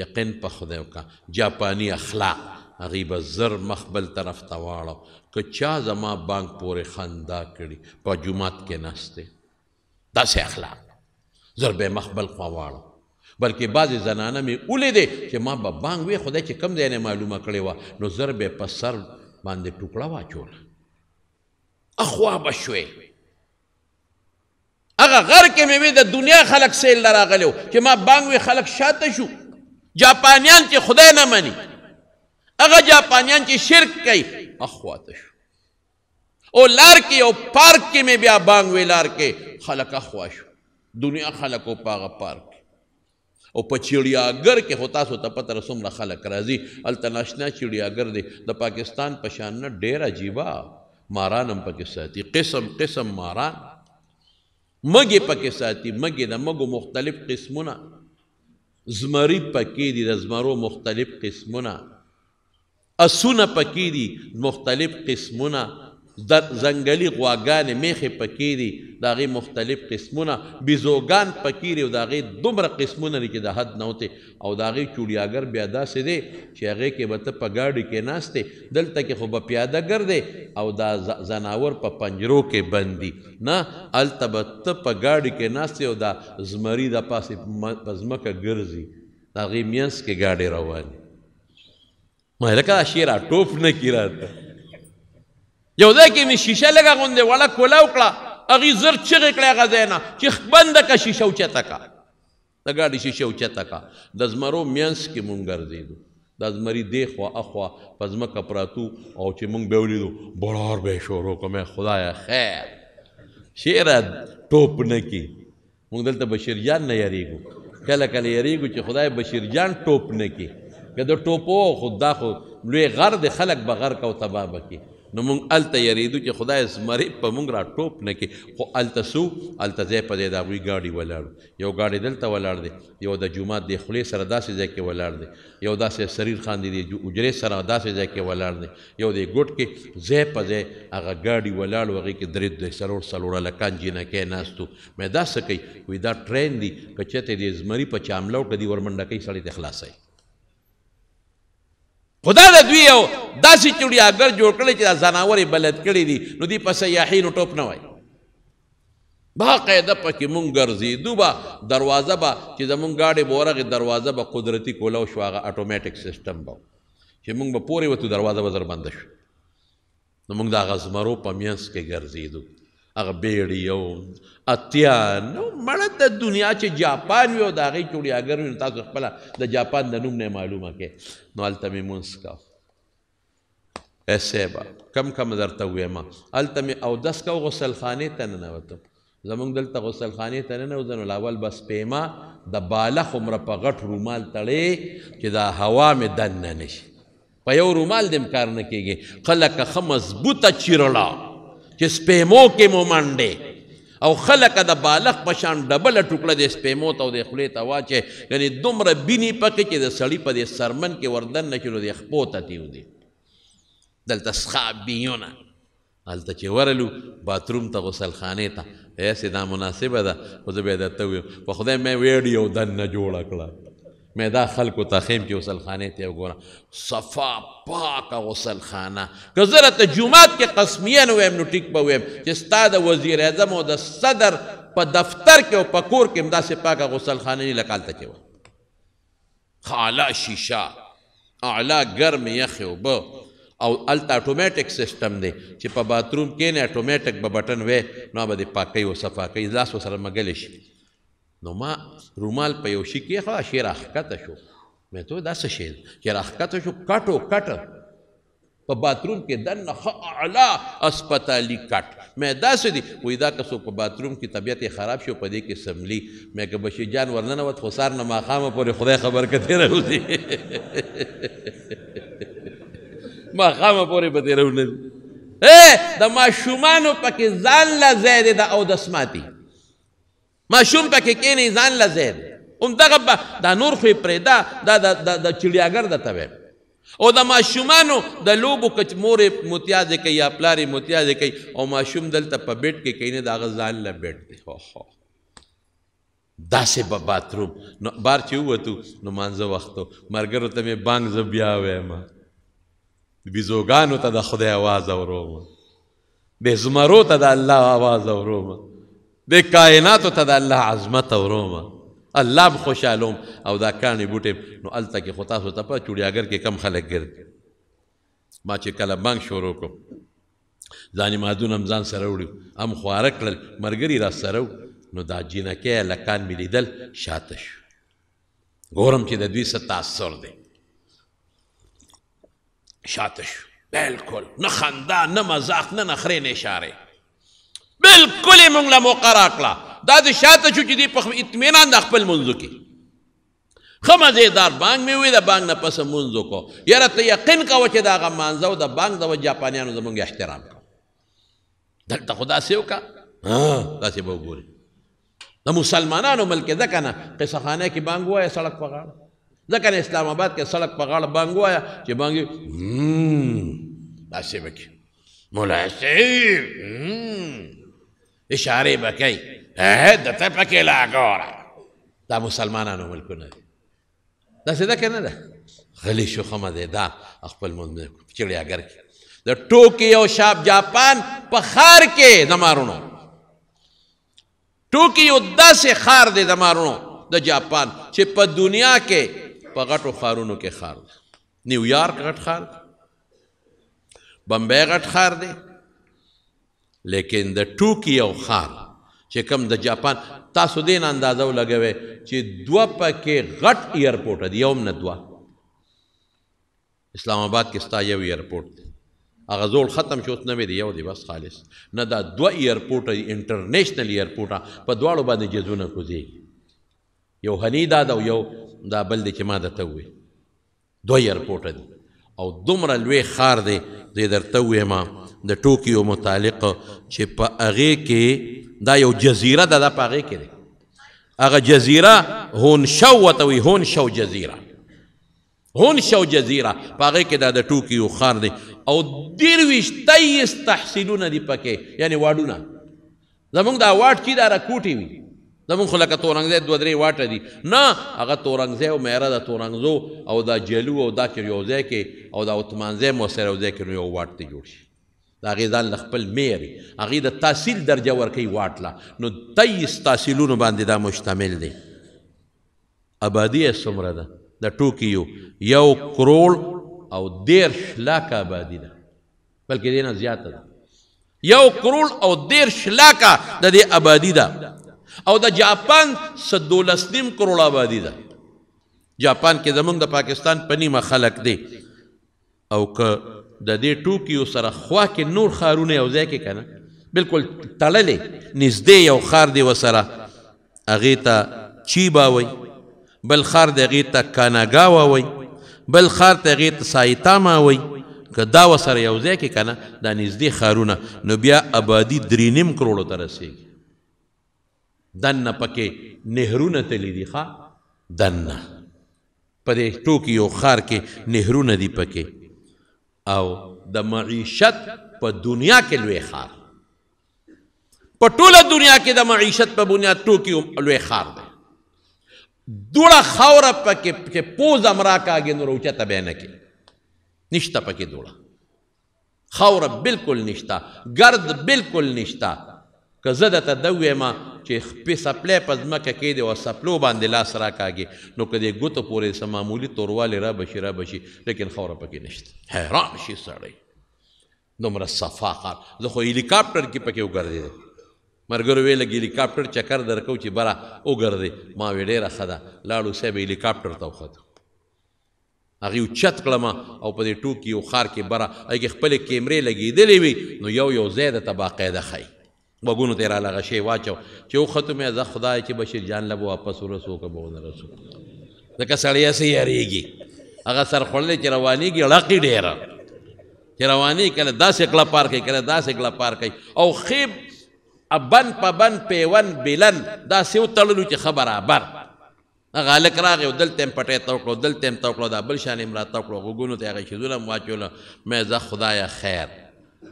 یقین په خدای وکا جاپانی اخلاق هغې به زر مخ بل طرف ته واړه که چا زما بانک پورې خندا کړي په جومات کې ناستې داسې اخلاق زر به مخ بل خوا واړه بلکې بعضې زنانه مې ولیدې چې ما به با بانک وی خدای چې کم ځای نه معلومه کړې وه نو زر به په سر باندې ټوکړه واچوله اخوا به شوې هغه غر کې مې د دنیا خلک سیل لراغلو چې ما بانګوي خلک شاته شو جاپانیان چې خدای نه مني هغه جاپانیان چې شرک کوي اخواته شو او لار کې او پارک کې مې بیا بانګوي لار کې خلک اخوا شو دنیا خلکو پاغه پارک او په چړیاګر کې هو تاسو ته پته څومره خلک راځي هلته ناشنا چړیاګر دی د پاکستان په شان نه ډېر عجیبه ماران هم پکې ساتي قسم قسم ماران مګې پکې ساتي مګې د مګو مختلف قسمونه زمری پکې دي د زمرو مختلف قسمونه اسونه پکې دي مختلف قسمونه زنګلي غواګانې میخې پکې دي د هغې مختلف قسمونه بیزوګان پکې دي او د هغې دومره قسمونه دي چې د حد نه او د هغې چوړیاګر بیا داسې دی چې هغې کې به ته په ګاډي کې ناست دی دلته کې خو به پیاده ګر دی او دا زناور په پنجرو کې بند دي نه هلته به ته په ګاډي کې ناست او دا زمري د پاسې په ځمکه ګرځي د هغې منځ کې ګاډي روان ما لکه دا شعر ټوپ نه کي راته یو ځای کې مې شیشه لږه غوندې وړه کوله وکړه هغې زر چغې کړې هغه ځای نه چې بنده که شیشه اوچته کا د ګاډي شیشه اوچته کا د زمرو مینځ کې مونږ ګرځېدو دا زمری دی خوا اخوا په ځمکه پراتو او چې مونږ به ولیدو بړار به یې شور وکړه مې خدایه خیر شیره ټوپ نه کي مونږ دلته بشیر جان نه یریږو کله کله یریږو چې خدای بشیر جان ټوپ نه کي که د ټوپو خو دا خو لوی غر د خلک به غر کو تباه به کي نو مونږ الته یریدو چې خدای زمری په مونږ را ټوپ نه کې خو الته سو الته ځای په ځای د هغوی ګاډي ولاړ یو ګاډي دلته ولاړ دی یو د جومات د خولې سره داسې ځای کې ولاړ دی یو داسې سریر خان دی د اجرې سره داسې ځای کې ولاړ دی یو د ګوټ کې ځای په ځای هغه ګاډي ولاړ هغې کې درې دی څلور څلور لکان جینکې ناستو مې دا څه کوي وی دا ټرین دی که چېرته د زمري په چاملو کدي ورمنډکۍ سړی ته خلاصوي خدا د دوی یو داسې چړیاګر جوړ کړی چې دا ځناور یې بلد کړي دي نو دوی په سیاحینو ټوپ نه وایي باقاعده پکې مونږ ګرځېدو به دروازه به چې زمونږ ګاډۍ به ورغې دروازه به قدرتي کوله شو هغه اټومیټک سیسټم به چې مونږ به پورې وتو دروازه به زر بنده شو نو مونږ د هغه زمرو په منځ کې ګرځېدو هغه بیړی او اتیا نو مړه د دنیا چې جاپان وي او د هغې چوړیاګر وي نو تاسو خپله د جاپان د نوم نه معلومه کې نو هلته مې مونځ کاوه ایسیبا کم کم درته ویما هلته مې اودس کو غسل خانې ته ننوتم زمونږ دلته غسل خانې ته ننوځم الاول بس پیما د بالغ عمره په غټ رومال تړې چې دا هوا مې دننه نشي په یو رومال دې کار نه کېږي خلک ښه مضبوطه چیرړه چې سپېمو کې مو منډې او خلک د بالغ پشان ډبل ټوکړه د سپېمو ته او د خولې ته واچې یعنی دومره بینی پکې چې د سړی په دې سرمن کې وردن نه چلو د خپو ته تیودي دلته څښاب بیونه هلته چې ورلو باتروم ته غسلخانې ته ایسې دا مناسبه ده خو زه بیا درته ویم په خدای مې ویډیو دننه جوړه کړه مې دا خلکو ته خیم کې غسلخانې ته وګوره صفا پاکه غسلخانه که زه راته جومات کې قسمیه نه ویم نو ټیک به ویم چې ستا د وزیر اعظم او د صدر په دفتر کې او په کور کې هم داسې پاکه غسلخانه نه لکه هلته کې وه خاله شیشه اعلا ګرم یخ اوبه او الټا اتوماتیک سیستم دی چې په باتروم کې نه اتوماتیک به بٹن وې نو به د پاکي او صفا کوي لاس وسره مګل شي نو ما رومال په یو شي کې خلا شیر اخکته شو مې ته دا څه شی شیر اخکته شو کټو کټ په باتروم کې دن خ اعلی اسپیټالی کټ مې دا څه دی وې دا که سو په باتروم کې طبیعت خراب شو په دې کې سملی مې که بشي جان ورننه وت خسار نه ماخامه پورې خدای خبر کته راوځي ماخامه پورې به دې راوړل اے د ما شومان پکې ځان لا زید د او دسماتی ماشوم پکې کینې ځان لزید هم دغه دا نور خو پرېدا دا د د چړیاګر د توی او د ماشومانو د لوبو کچ مورې متیازې کوي یا پلارې متیازې کوي او ماشوم دلته په بیټ کې کینې د هغه ځان له بیټ دی هو داسې په باتروم نو بار چې ووتو نو مانځه وخت مرګرو ته مې بانګ زه بیا وایم بیزوګانو ته د خدای आवाज اوروم بې زمرو ته د الله आवाज اوروم د کائناتو ته د الله عظمت اورومه الله به خوشحالوم او دا کاڼې بوټې نو هلته کې خو تاسو ته په چوړیاګر کې کم خلک ګرځي ما چې کله بانک شروع کړو ځانې مادون هم ځان سره وړو هم خواره کړل ملګري را سره نو دا جینکۍ هلکان مې لیدل شاته شو ګورم چې د دوی څه تاثر دی شاته شو بالکل نه خندا نه مزاق نه نخرې نه اشارې بالکل یې موږ له موقع راکړه دا د شاته شو چې دوی په اطمینان د خپل منځو کې ښه مزېدار بانګ مې وویل د بانګ نه پس منځ وکړو یاره ته یقین کوه چې د هغه مانځه او د بانګ د وجه جاپانیانو زموږ احترام کوو دلته خو داسې وکړه داسې به وګورئ د مسلمانانو ملک ځکه نه قصه خانه کې بانګ ووایه سړک په غاړه ځکه نه اسلام آباد کې سړک په غاړه بانګ ووایه چې بانګ داسې به کې ملا صاحب اشاره بکی د ته پکې لا ګوره دا مسلمانانو ملکونه دي داسې ده که نه ده غلی شو خمه دی دا خپل مونځ چړیا اگر کې د ټوکیو شاب جاپان په خار کې زمارونو ټوکیو داسې خار دی زمارونو د جاپان چې په دنیا کې په غټو خارونو کې خار دی نیویارک غټ خار دی بمبئی غټ خار دی لیکن د ټوکیو خار چې کم د جاپان تاسو دین اندازه لګوي چې دوه پکې غټ ایرپورټ دی یو نه دوه اسلام آباد کې ستا یو ایرپورټ دی هغه زول ختم شو اوس نه دی یو دی بس خالص نه دا دوه ایرپورټ انټرنیشنل ایرپورټ په دواړو باندې جزونه کوزي یو هنی دا دا یو دا بل دی چې ما درته وې دوه ایرپورټ دی او دومره لوی خار دی زه درته وایم د ټوکیو متعلق چې په هغه کې دا یو جزیره ده دا په هغه کې ده هغه جزیره هون شو ورته وي هون شو جزیره هون شو جزیره په هغه کې دا د ټوکیو ښار دی او دیرویشت تیس تحصیلونه دي پکې یعنی واډونه زمونږ دا واټ کې دا راکوټي وي زمون خو لکه تورنګزی دوه درې واټه دي نه هغه تورنګزی او میره د تورنګزو او دا جلو او دا چې یو ځای کې او دا عثمان ځای مو سره یو ځای کې نو یو واټ ته جوړ شي د هغې ځان له خپل میرې هغې د تحصیل درجه ورکوي واټله نو تیس تحصیلونو باندې دا مشتمل دی آبادي یې څومره ده د ټوکیو یو کروڑ او دیرش لاکه آبادي ده بلکې دې نه زیاته ده یو کروڑ او دیرش لاکه د دې آبادي ده او د جاپان څه دولس نیم کروڑ آبادي ده جاپان کې زمونږ د پاکستان په نیمه خلک دی او که د دې ټوکیو سره خوا کې نور خارونه یو ځای کې کنه بالکل تړلې نږدې یو خار دی وسره هغې ته چیبا وای بل خار د هغې ته کاناګاوا وای بل خار ته هغې ته سایتاما وای که دا وسره یو ځای کې کنه دا نږدې خارونه نو بیا آبادي درې نیم کروړو ته رسیږي دنه پکې نهرونه تللي دي ښه دنه په دې ټوکیو خار کې نهرونه دي پکې او د معیشت په دنیا کې لوی خار په ټوله دنیا کې د معیشت په بنیاد ټوکیو لوی خار دی دوړه خاوره پکې کې پوز امرا کاږي نو روچته به نه کې نشته پکې دوړه خاوره بالکل نشته ګرد بالکل نشته که زه درته دویم چې خپې سپلی په ځمکه کې دی او سپلو باندې لاس راکاږي نو که د ګوتو پورې څه معمولي توروالی را بشي را بشي لیکن خاوره پکې نشته حیران شي سړی دومره صفا کار زه خو هلیکاپټر کې پکې وګرځېدم مرګرو ویل هلیکاپټر چکر درکو چې برا وګرځې ما وی ډېره ښه ده لاړو صاحب هلیکاپټر ته وخته هغې اوچت کړم او په دې ټوکي یو ښار کې برا هغې خپلې کیمرې لګېدلې وي نو یو یو ځای درته باقاعده ښایي وګونو ته را لغه شی واچو چې وخته مې زه خدای چې بشیر جان له واپس ورسو که به نه رسو ځکه سړی سي یریږي هغه سر خړلې چې روانيږي لقې ډېره چې رواني کله داسې کله پار کوي کله داسې کله پار کوي او خیب ابن پبن پیون بلن داسې وتړلو چې خبره بر هغه هلک راغی دلته یې پټې توکړو دلته یې توکړو دا بل شان یې را توکړو غوږونو ته هغه شیزونه مو واچوله مې زه خدایه خیر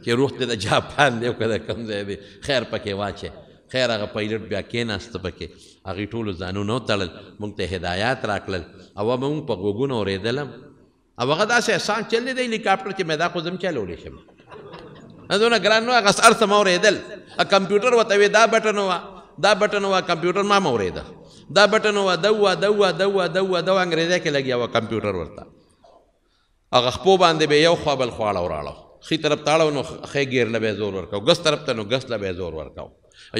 کې روح ته د جاپان دی او که د کوم ځای دی خیر پکې واچې خیر هغه پایلټ بیا کېناسته پکې هغې ټولو ځانونه وتړل موږ ته هدایات راکړل او به موږ په غوږونو اورېدلم او هغه داسې احسان چل دی هلیکاپټر چې مې دا خو زه هم چلولی شم دونه ګران نو هغه هر څه ما اورېدل کمپیوټر ورته وې دا بټن وه دا بټن وه کمپیوټر ما م اورېده دا بټن وه ده وه ده وه ده وه ده وه ده وه انګرېزۍ کې لګیا وه کمپیوټر ورته هغه خپو باندې به یو خوا بل خواړه وراړه خي طرف تاړو نو خې ګیر لبه زور ورکاو ګس طرف ته نو ګس لبه زور ورکاو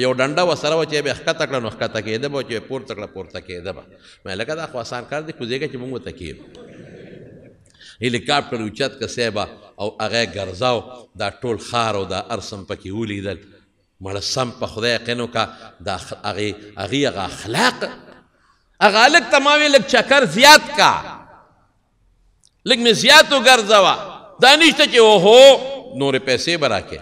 یو ډنډه و سره و چې به ښکته کړه نو ښکته کېده به چې پورته کړه پورته کېده به مې لکه دا خو آسان کار دی کوزېګه چې موږ ته کې هلیکاپټر اوچت که سیبا او هغه ګرځاو دا ټول خار او دا ارسم پکې ولیدل مړه سم په خدای یقین وکړه دا هغې هغې هغه اخلاق هغه هلک ته ما وې لږ چکر زیات کا لږ مې زیات وګرځوه دا نشته چې اوهو نورې پیسې به راکې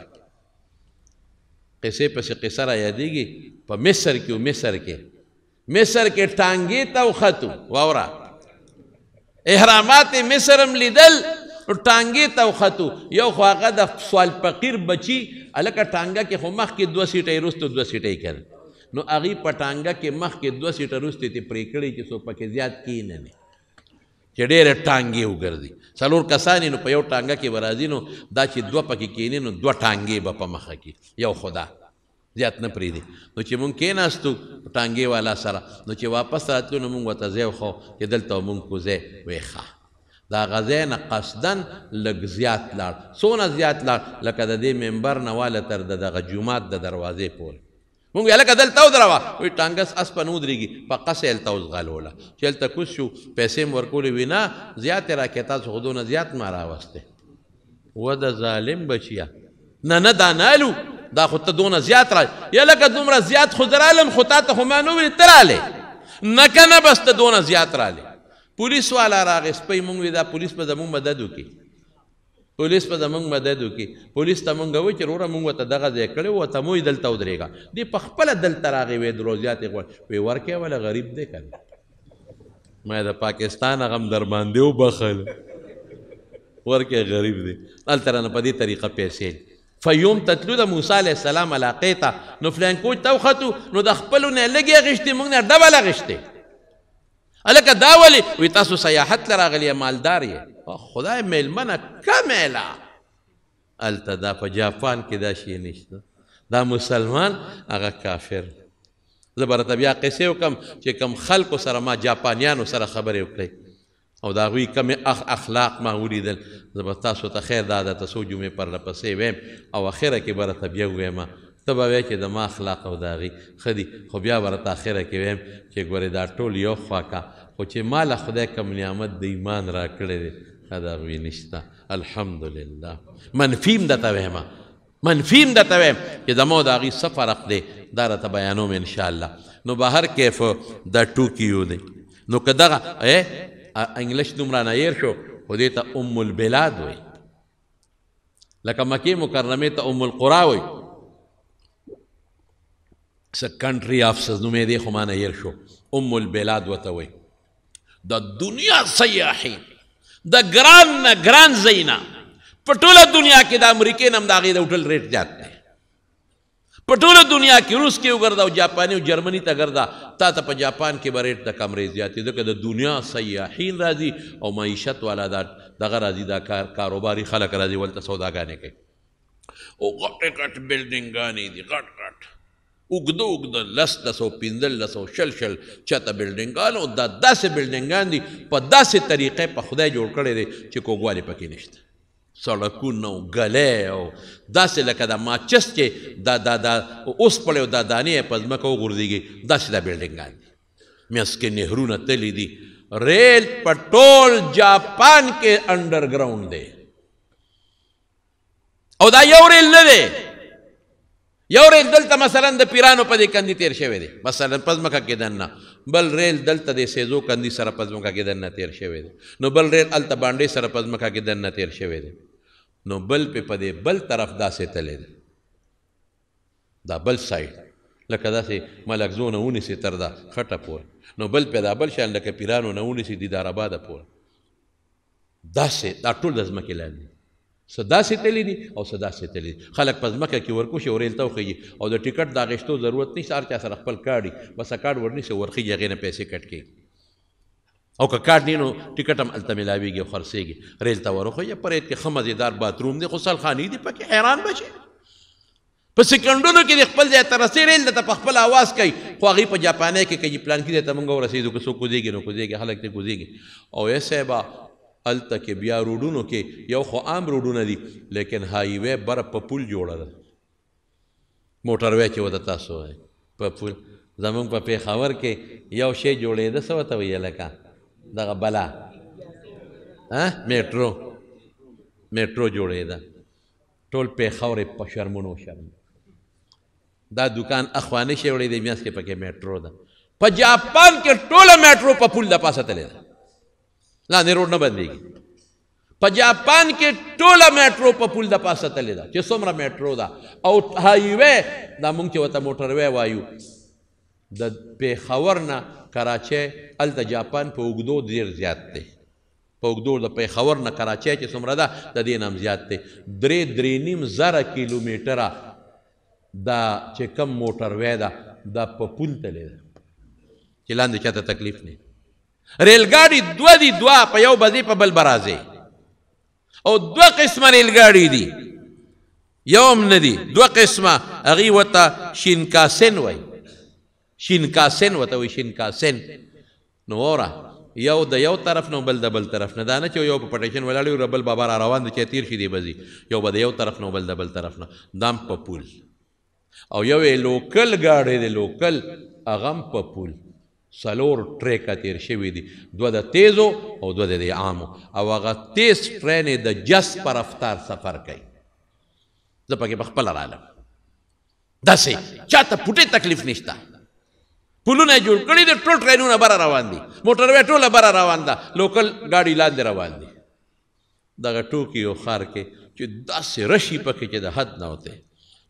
قصې پسې قصه را یادېږي په مصر کې مصر کې مصر کې ټانګې ته وختو واوره احرامات مصر هم لیدل ټانګې ته وختو یو خو هغه د سوال فقیر بچي هلکه ټانګه کې خو مخکې دوه سیټۍ وروسته دوه سیټۍ کړل نو هغې په ټانګه کې مخکې دوه سیټه وروستې ترې پرې کړې چې څوک پکې زیات کښېننې چې ډېره ټانګې وګرځي څلور کسان نو په یو ټانګه کې ورازي نو دا چې دوه پکې کینی نو دوه ټانګې به په مخه کې یو خدا زیات نه پریدي نو چې مونږ کېناستو ټانګې والا سره نو چې واپس راتلو نو مونږ ورته ځای خو چې دلته مونږ کوزی ویښه دا غزی نه قصدن لږ زیات لاړ څونه زیات لاړ لکه د دې ممبر نه واله تر د دغه جومات د دروازې پورې مونږ هلکه دلته ودروه وایي ټانګس اسپه نه ودرېږي په قصه هلته وزغالوله چې هلته کوس شو پیسې م ورکولې وي نه زیاتې راکې تاسو خو دونه زیات ما راوستې و د ظالم بچیه نه نه دا نالو دا خو ته دونه زیات را یا لکه دومره زیات خو درالم خو تا ته خو ما نه وینې ته رالې نه که نه بس ته دونه زیات رالې پولیس والا راغی سپی مونږ وی دا پولیس به زموږ مدد وکړي پولیس په زمونږ مدد وکړي پولیس ته مونږ وایي چې وروره مونږ ته دغه ځای کړی و ته مو دلته ودرېږه دې په خپله دلته راغی وې روزیات یې غواړي وې ورکې وله غریب دی که ما د پاکستان هغه هم درباندې وبخل ورکې غریب دی هلته رانه په دې طریقه پیسې فیوم تتلو د موسی علیه السلام علاقې ته نو فلان کوچ ته وختو نو د خپلو نه لږې اخېستې موږ نه ډبله اخېستې هلکه دا ولې وې تاسو سیاحت له راغلي مالدار یې خدای میلمنه کمیلا الته دا په جاپان کې دا شی نشته دا مسلمان هغه کافر زه به راته بیا قیسې وکړم چې کم خلکو سره ما جاپانیانو سره خبرې وکړې او دا غوی کم اخ اخلاق ما ولیدل زه به تاسو ته خیر دا د تاسو جمعې پر لپسې ویم او اخره کې به راته بیا ویم ته به وایې چې د ما اخلاق او د هغې ښه دي خو بیا به راته اخره کې ویم چې ګورې دا ټول یو خوا کا خو چې ما له خدای کم نعمت د ایمان راکړی دی دا غوی نشتا الحمدلله منفیم د توهمه منفیم د توهم چې زمو دا غي سفر اخ دی دا راته بیانوم ان شاء الله نو بهر کیف د ټوکیو دی نو کدا اے انګلیش دومره نه ير شو خو دې ته ام البلاد وي لکه مکه مکرمه ته ام القرا وي س کنټری اف سز نو مې دې خو ما نه ير شو ام البلاد وته وي د دنیا سیاحین د ګران نه ګران زینا په ټوله دنیا کې د امریکې نم د هغې د هوټل ریټ زیات دی په ټوله دنیا کې روس کې وګرځه او جاپاني او جرمني ته ګرځه تا ته په جاپان کې به ریټ د کم ریټ زیات دی ځکه د دنیا سیاحین راځي او معیشت والا دا دغه راځي دا کار کاروباري خلک راځي ولته سوداګانې کوي او غټې غټ بلډینګانې دي غټ غټ وګدو وګد لس لسو پیندل لسو شل شل چاته بلډینګانو دا داسې بلډینګان دي په داسې طریقې په خدای جوړ کړی دی چې کوګوالي پکې نشته سړکونه او ګلې او داسې لکه د ماچس کې دا دا دا اوس پړې او دا دانې په ځمکه وغورځېږي داسې دا بلډینګان دي میانس کې نهرونه تللي دي ریل په ټول جاپان کې انډرګراؤنډ دی او دا یو ریل نه دی یو ریل دلته مثلا د پیرانو په دې کندي تیر شوی دی مثلا پزمکه کې دننه بل ریل دلته د سیزو کندي سره پزمکه کې دننه تیر شوی دی نو بل ریل الته باندې سره پزمکه کې دننه تیر شوی دی نو بل په پدې بل طرف داسې تللی دی دا بل سایډ لکه داسې ملک زونه ونیسي تر دا خټه پورې نو بل په دا بل شان لکه پیرانو نه ونیسي دیدار آباده پورې داسې دا ټول د ځمکې لاندې صدا ستلی دي او صدا ستلی دي خلک په ځمکه کې ورکوشي او ریل ته وخیږي او د ټیکټ د اخیستو ضرورت نشته هر چا سره خپل کاډي بس کاډ ورنیسي ورخیږي هغې نه پیسې کټ کوي او که کارت نینو ټیکټ هم الته ملاویږي او خرڅیږي ریل ته ورخیږي په ریل کې ښه مزیدار باتروم دی خو سلخاني دي پکې حیران بشي په سکندونو کې د خپل ځای ته رسېږي ریل ته په خپل آواز کوي خو هغې په جاپانۍ کې کوي پلان کې دی ته موږ ورسېږو که څوک کوزېږي نو کوزېږي هلک ته کوزېږي او ای صاحبه الته کې بیا روډونو کې یو خو عام روډونه دي لیکن هائی وی بر په پل جوړه ده موټر وی چې ودا تاسو په پل زمونږ په پیښور کې یو شی جوړېده څه ورته ویل لکه دغه بلا ها میټرو میټرو جوړېده ټول پیښورې په شرمونو شرم دا دکان اخوانه شی وړې د میاس کې پکې میټرو ده په جاپان کې ټوله میټرو په پل د پاسه تللی ده لاندې روډ نه بندېږي په جاپان کې ټوله میټرو په پل د پاسه تللې ده چې څومره میټرو ده او هایوې دا موږ چې ورته موټروې وایو د پیښور نه کراچۍ هلته جاپان په اوږدو ډېر زیات دی په اوږدو د پیښور نه کراچۍ چې څومره ده د دې نه هم زیات دی درې درې نیم زره کیلومیټره دا چې کم موټروې ده دا په پل تللې ده چې لاندې چاته تکلیف نه ریلګاډي دوه دي دوا په یو بځې په بل برازي او دوه قسمه ریلګاډي دي یوم ندي دوه قسمه هغه وته شینکاسن وای شینکاسن وته وای شینکاسن نو وره یو د یو طرف نو بل د بل طرف نه دا نه چې یو په پټیشن ولاړ یو ربل بابا را روان دي چې تیر شي دی بزي یو به د یو طرف نو بل د بل طرف نه دام په پول او یو لوکل گاډي دی لوکل اغم په پول سلور ټریکه تیر شوی دي دوه د تیزو او دوه د عامو او هغه تیز ټرین د جس پر رفتار سفر کوي زه پکې بخپل رالم داسې چاته پټه تکلیف نشته پلونه جوړ کړي دي ټول ټرینونه بره روان دي موټر وې ټوله بره روان ده لوکل ګاډي لاندې روان دي دغه ټوکیو ښار کې چې داسې رشي پکې چې د حد نه وته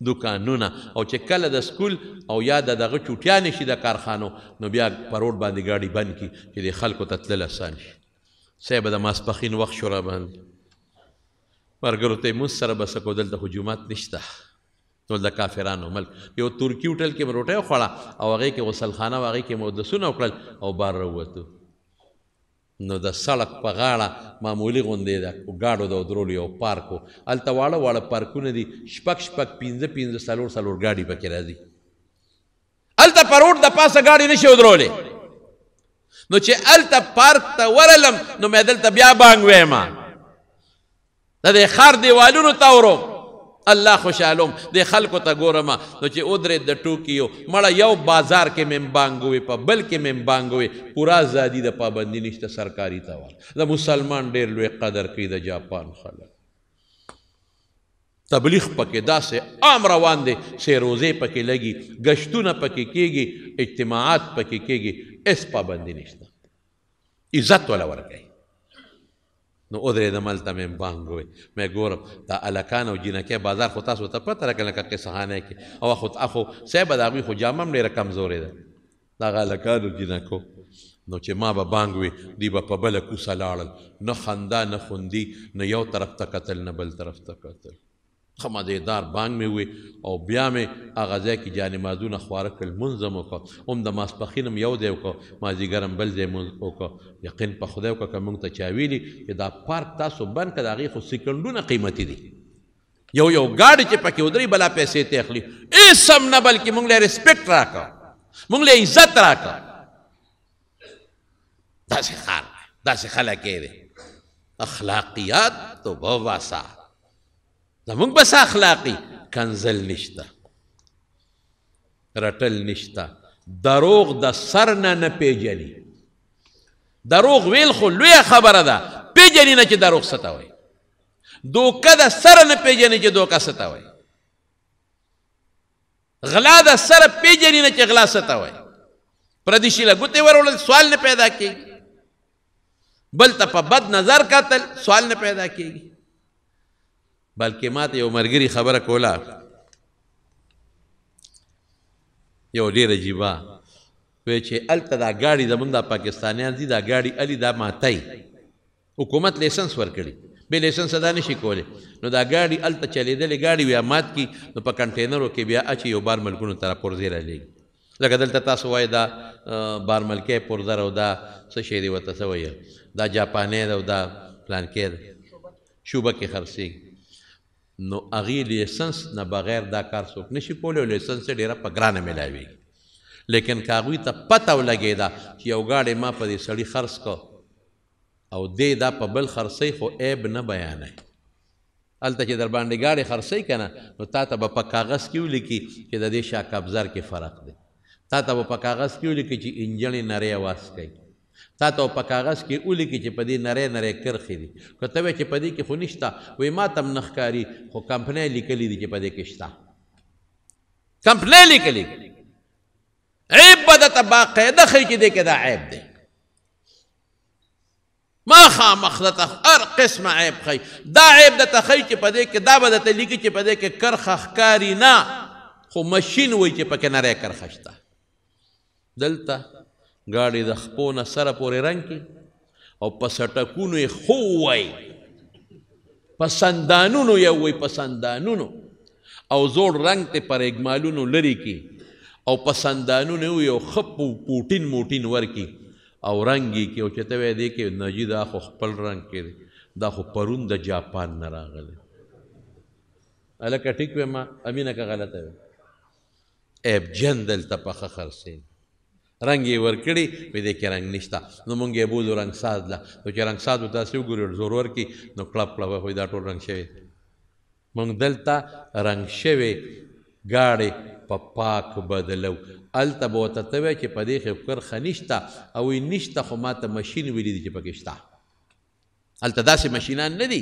دکانونه او چې کله د سکول او یا د دغه چوټیان شي د کارخانو نو بیا په روډ باندې ګاډي بند کی چې د خلکو ته تلل اسان شي صاحب د ماسپخین وخت شو را باندې مرګرو ته موږ سره بس کو دلته خو جمعات نشته نو د کافرانو ملک یو ترکی هوټل کې مروټه خوړه او هغه کې غسلخانه او هغه کې مو د سونه وکړل او بار وروته نو د سړک په غاړه معمولی غوندې ده ګاډو د درولو یو پارک و هلته واړه واړه پارکونه دي شپږ شپږ پنځه پنځه څلور څلور ګاډي پکې راځي هلته پر روډ د پاسه ګاډي نشي ودرولې نو چې هلته پارک ته ورلم نو مې دلته بیا بانګ ویما د دې ښار دیوالونو ته وروم الله خوشالوم د خلکو ته ګورم نو چې ودرې د ټوکیو مړه یو بازار کې مم بانګوي په بل کې مم بانګوي پورا ازادي د پابندي نشته سرکاري توان د مسلمان ډېر لوی قدر کوي د جاپان خلک تبلیغ پکې داسې عام روان دي سیروزې پکې لګي گشتونه پکې کېږي اجتماعات پکې کېږي اس پابندي نشته عزت ولا ورکړي نو او درې د ملته مې بانګ وي مې ګورم دا الکان او جینکه بازار خو تاسو ته پته راکړه لکه قصهانه کې او خو اخو صاحب د هغوی خو جامه هم ډېره کمزورې ده دغه الکان او جینکو نو چې ما به بانګ وي دی به په بله کوڅه لاړل نه خندا نه خوندي نه یو طرف ته کتل نه بل طرف ته کتل خمازیدار بانګ مې وي او بیا مې هغه ځای کې جانمازونه خواره کړل لمونځ هم وکړه هم د ماسپښین هم یو ځای وکړه مازدیګر هم بل ځای مونځ وکړه یقین په خدای وکړه که موږ ته چا ویلي چې دا پارک تاسو بند کړه د هغې خو سیکنډونه قیمتي دي یو یو ګاډی چې پکې ودرې بلا پیسې ته اخلي هېڅ هم نه بلکې موږ له ریسپیکټ راکړه موږ له عزت راکړه داسې ښار داسې خلک یې دی اخلاقیات تو بواسا زمونږ بس اخلاقی کنزل نشته رټل نشته دروغ د سر نه نه پیژني دروغ ویل خو لویه خبره ده پیژني نه چې دروغ ستا وای دوکه د سر نه پیژني چې دوکه ستا وای غلا د سر پیژني نه چې غلا ستا وای پردیشي له ګوتې ورول سوال نه پیدا کیږي بل ته په بد نظر قتل سوال نه پیدا کیږي بلکې ماته یو مرګري خبره کوله یو ډیر عجیبه وی چې الته دا گاډي زمونږ د پاکستانیان دي دا گاډي علي دا ماتای حکومت لیسنس ورکړي به لیسنس ادا نشي کولی نو دا گاډي الته چلیدلې گاډي بیا مات کی نو په کنټینرو کې بیا اچي یو بار ملکونو طرف پرځي را لګي لکه دلته تاسو وای دا بار ملکې پرځر او دا څه شی دی وته سوی دا جاپانې دا پلان کې شوبه کې خرڅي نو اغي لیسنس نه بغیر دا کار څوک نشي کولای لیسنس ډیره په ګرانه ملاوي لیکن کاغوی ته پته ولګیدا چې یو گاډي ما په دې سړی خرڅ کو او دې دا په بل خرڅي خو عیب نه بیانای الته چې در باندې گاډي خرڅي کنه نو تا ته په کاغذ کې ولیکي چې د دې شاکابزار کې فرق دی تا ته په کاغذ کې ولیکي چې انجن نری واس کوي تا ته په کاغذ کې اولی کې چې په دې نری نری کرخې دي که ته چې په دې کې خو نشته وایي ما ته هم نه ښکاري خو کمپنۍ لیکلي دي چې په دې کې شته کمپنۍ لیکلي عیب به درته باقاعده ښیي چې دې کې دا عیب دی ما خامخ درته هر قسمه عیب ښیي دا عیب درته ښیي چې په دې کې دا به درته لیکي چې په دې کې کرخه ښکاري نه خو مشین وایي چې پکې نری کرخه شته دلته گاڑی د خپو نه سره پورې رنگ کې او په سټکونو یې خو وای په سندانونو یې وای په سندانونو او زوړ رنگ ته پر اګمالونو لري کې او په سندانونو یې یو خپو پوټین موټین ورکی او رنگی کې او چته وای دی کې نجی دا خو خپل رنگ کې دا خو پرون د جاپان نه راغلی الکه ټیک و ما امینه که غلطه و اب جندل تپخه خرسین رنگ یې ورکړي په دې کې رنگ نشته نو مونږ یې بولو رنگ ساز له نو چې رنگ ساز تاسې وګورئ زور ورکي نو کلپ کلپ وي دا ټول رنگ شوی مونږ دلته رنگ شوی ګاړې په پاک بدلو الته به ورته ته وایي چې په دې خفکر ښه نشته او نشته خو ما ته مشین ویلي دي چې پکې شته هلته داسې ماشینان نه دي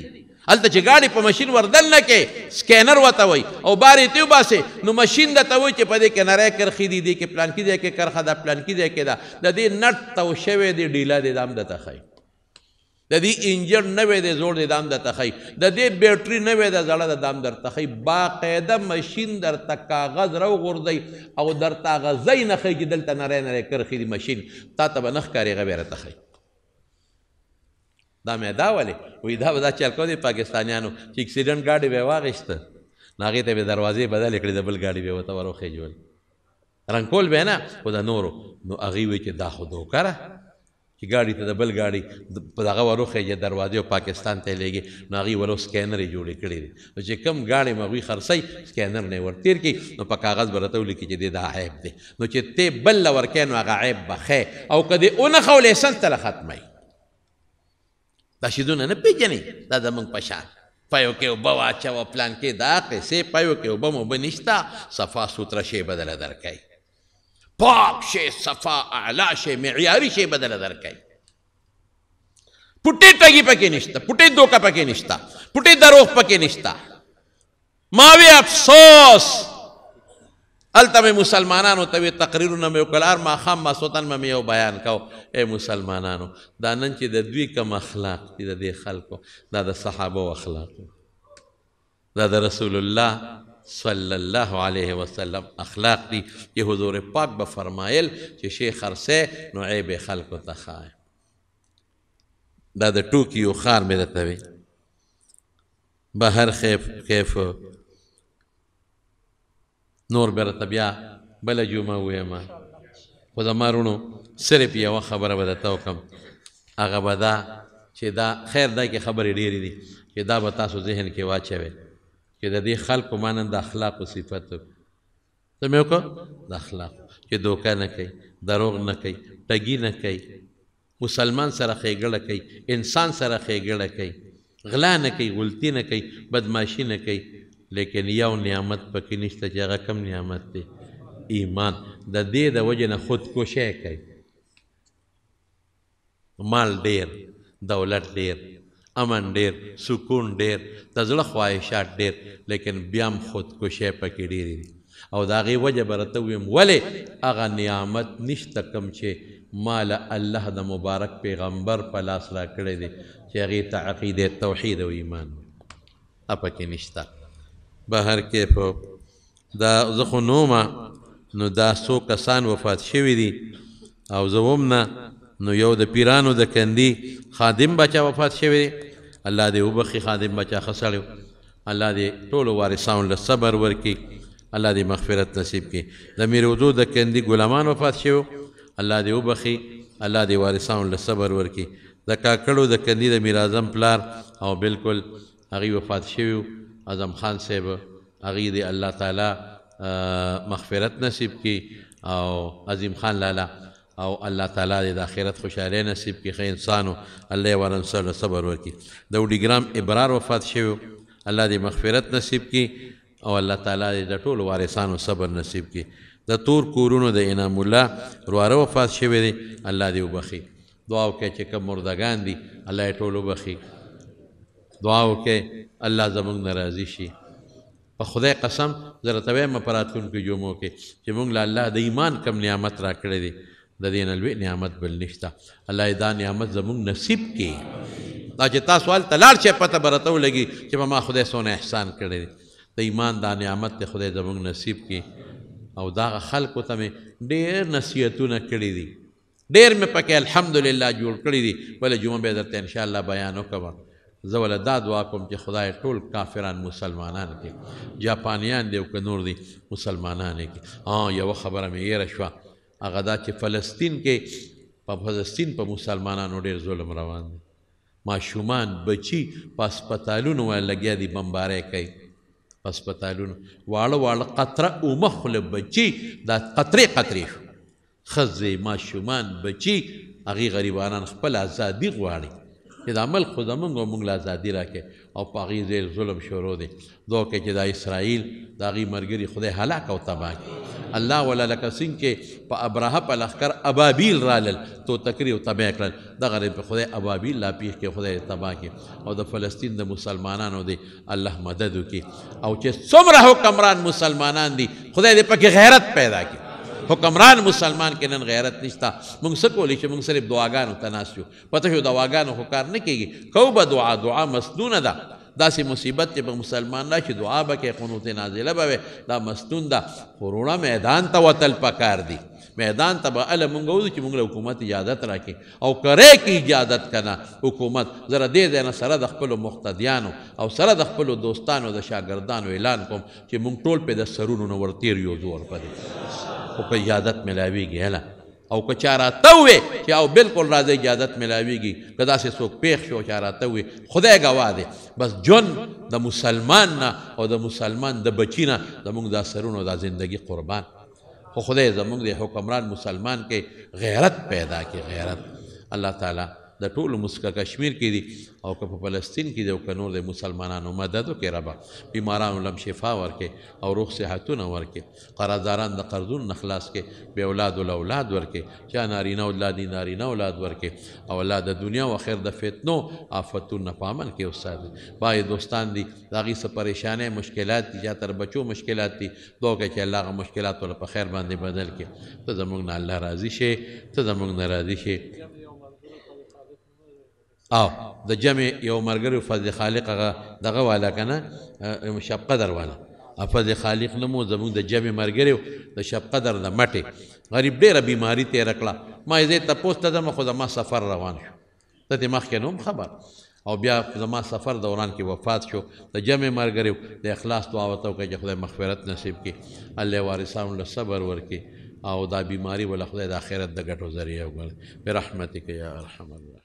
هلته چې ګاډي په ماشین وردن نه کې سکینر وته وای او بارې تی وباسې نو ماشین د ته وای چې په دې کې نری کرخي دي دې کې پلان کې دې کې کرخه دا پلان کې دې کې دا د دې نټ تو شوی دی ډیلا دې دام دته خای د دې انجن نوې دی زوړ دی دام درته ښایي د دې بیټري نوې ده زړه د دام درته ښایي باقاعده ماشین درته کاغذ راوغورځوي او درته هغه ځای نه ښایي چې دلته نری نری کرخي دي ماشین تا ته به نه ښکاري هغه بیا راته ښایي دا مې دا ولې وې دا به دا چل کو دي پاکستانیانو چې اکسیډنټ ګاډي به واغښته ناغې ته به دروازې بدل کړې د بل ګاډي به وته ورو خېجول رنګول به نه خو دا نورو نو هغه وی چې دا خو دوکره چې ګاډي ته د بل ګاډي په دغه ورو خېجې دروازې او پاکستان ته لګي نو هغه ولو سکینر جوړ کړی دي چې کم ګاډي مغوي خرسي سکینر نه ورتیر کی نو په کاغذ برته ولیکي چې دا عیب دی نو چې ته بل ورکې نو هغه عیب بخې او کدی اون خو لیسن تل ختمي دا شیدونه نه پیژني دا زمونږ په شان پایو کې اوبه واچوه پلان کې دا قیسې پایو کې اوبه موبه نشته صفا سوتره شی بدله درکوي پاک شی صفا اعلا شی معیاري شی بدله درکوي پټې ټګي پکې نشته پټې دوکه پکې نشته پټې دروغ پکې نشته ماوي افسوس الته مې مسلمانانو ته وی تقریرونه مې وکړ هر ماښام ماسوتن مې یو بیان کو اے مسلمانانو دا نن چې د دوی کم اخلاق دي د دې خلکو دا د صحابه اخلاق دا د رسول الله صلی الله علیه وسلم اخلاق دي چې حضور پاک به فرمایل چې شیخ خرسه نو عیب خلکو ته خای دا د ټوکیو خار مې درته وی بهر خیف خیف نور برته بیا بل جمعه ویم خو زما رونو صرف یوه خبره به درته وکړم هغه به دا چې دا خیر دا کې خبرې ډېرې دي چې دا به تاسو ذهن کې واچوي چې د دې خلکو مانن د اخلاقو صفت ته مې وکړه د اخلاق چې دوکه نه کوي دروغ نه کوي ټګي نه کوي مسلمان سره ښېګړه کوي انسان سره ښېګړه کوي غلا نه کوي غلطي نه کوي بدماشي نه کوي لیکن یو نعمت پکې نشته چې هغه کم نعمت دی ایمان د دې د وجې نه خودکشی کوي مال ډیر دولت ډیر امن ډیر سکون ډیر د زړه خواهشات ډیر لیکن بیا هم خودکشی پکې ډیرې دي او د هغې وجه به راته ویم ولې هغه نعمت نشته کم چې مال الله د مبارک پیغمبر په لاس راکړی دی چې هغې ته عقیدې توحید او ایمان پکې نشته بهر کې په دا زه خو نومه نو دا څو کسان وفات شوي دي او زه هم نه نو یو د پیرانو د کندي خادم بچا وفات شوی دی الله دې وبخي خادم بچا ښه سړی الله دې ټولو وارثانو له صبر ورکي الله دې مغفرت نصیب کړي د میر وضو د کندي ګلامان وفات شوی الله دې وبخي الله دې وارثانو له صبر ورکي د کاکړو د کندي د میر اعظم پلار او بالکل هغه وفات شوی اعظم خان صاحب هغې د الله تعالی مغفرت نصیب کی او عظیم خان لالا او الله تعالی دې د آخرت خوشحالۍ نصیب کړي ښه انسانو الله یې ورن سره صبر ورکړي د وډیګرام ابرار وفات شوی الله دې مغفرت نصیب کړي او الله تعالی دې د ټولو وارثانو صبر نصیب کړي د تور کورونو د انعام الله وراره وفات شوی دی الله دې وبخي دعا وکړه چې کوم مردگان دي الله یې ټول وبخي دعا وکړئ الله زموږ نه راضي شي په خدای قسم زه راته وایم په راتلونکو جمعو کې چې موږ له الله د ایمان کم نعمت راکړی دی د دې نه لوی نعمت بل نشته الله دا نعمت زموږ نصیب کړي دا چې تاسو هلته لاړ شئ پته به راته ولګي چې ما خدای څونه احسان کړی دی د ایمان دا نعمت دی خدای زموږ نصیب کړي او دا خلکو ته مې ډېر نصیحتونه کړي دي ډېر مې پکې الحمدلله جوړ کړي دي بله جمعه به درته انشاءالله بیان وکړم زه ولا دا دعا کوم چې خدای ټول کافران مسلمانان کې جاپانیان دی او که نور دی مسلمانان کې ها یوه خبره مې یې شوه هغه دا چې فلسطین کې په فلسطین په مسلمانانو ډېر ظلم روان دی ماشومان بچي په هسپتالونو باندې لګیا دي بمبارۍ کوي په هسپتالونو واړه واړه قطره اومه خوله بچي دا قطرې قطرې شو ښځې ماشومان بچي هغې غریبانان خپل ازادي غواړي چې د عمل خو زمونږ موږ له ازادي راکړي او په هغې ځای ظلم شروع دی دعا کوي چې دا اسرائیل د هغې ملګري خدای هلاک او تباه کړي الله ولا لکه څنګه کې په ابراهه په لښکر ابابیل رالل تو تکری او تباه کړل دغه په خدای ابابیل لا پیښ کې خدای تباه کړي او د فلسطین د مسلمانانو دی الله مدد وکړي او چې څومره حکمران مسلمانان دي خدای دې پکې غیرت پیدا کړي حکمران مسلمان کې نن غیرت نشته موږ څه کولی شو موږ صرف دعاګانو ته ناست یو پته شو دعاګانو خو کار نه کېږي کو به دعا دعا مسنونه ده داسې مصیبت چې په مسلمان راشي دعا به کې قنوت نازله به دا مستون ده خو روڼه میدان ته وتل پکار دي میدان ته به اله مونږ وځو چې مونږ له حکومت اجازت راکړي او کرې کې اجازت کنه حکومت زره دې دې نه سره د خپلو مقتدیانو او سره د خپلو دوستانو د شاګردانو اعلان کوم چې مونږ ټول په د سرونو نه ورتیر یو زور پدې خو په اجازت ملاویږي هله او که چا راته ووې چې او بالکل راځه اجازت ملاویږي که داسې څوک پیښ شو چا راته ووې خدای ګواه دی بس جون د مسلمان نه او د مسلمان د بچي نه زموږ دا سرونو دا زندگی قربان خو خدای زموږ د حکمران مسلمان کې غیرت پیدا کې غیرت الله تعالی د ټولو مسکه کشمیر کې دي او که په فلسطین کې دي او که نور د مسلمانانو مدد وکړي ربا بیمارانو لم شفا ورکړي او روغ صحتونه ورکړي قرارداران د قرضونو نه خلاص کړي بې اولاد ول اولاد ورکړي چا نارینه اولاد نارینه اولاد ورکړي او الله د دنیا او آخر د فتنو آفتونو په امن کې استاد بای دوستان دي داغي څه پریشانې مشکلات دي یا تر بچو مشکلات دي دوه کې الله غو مشکلات ول په خیر باندې بدل کړي ته زموږ نه الله راضي شي ته زموږ نه راضي شي او د جمع یو مرګر فضل خالق هغه دغه والا کنه شب قدر والا فضل خالق نمو زمون د جمع مرګر د شب قدر د مټه غریب ډیره بیماری تیر کړه ما یې تپوس ته ما خو ما سفر روان شو ته مخ کې نوم خبر او بیا زما سفر دوران کې وفات شو د جمع مرګریو د اخلاص دعا وته کوي چې خدای مغفرت نصیب کړي الله وارثانو له صبر ورکړي او دا بیماری ول خدای د آخرت د ګټو ذریعہ وګڼي برحمتک یا ارحم الله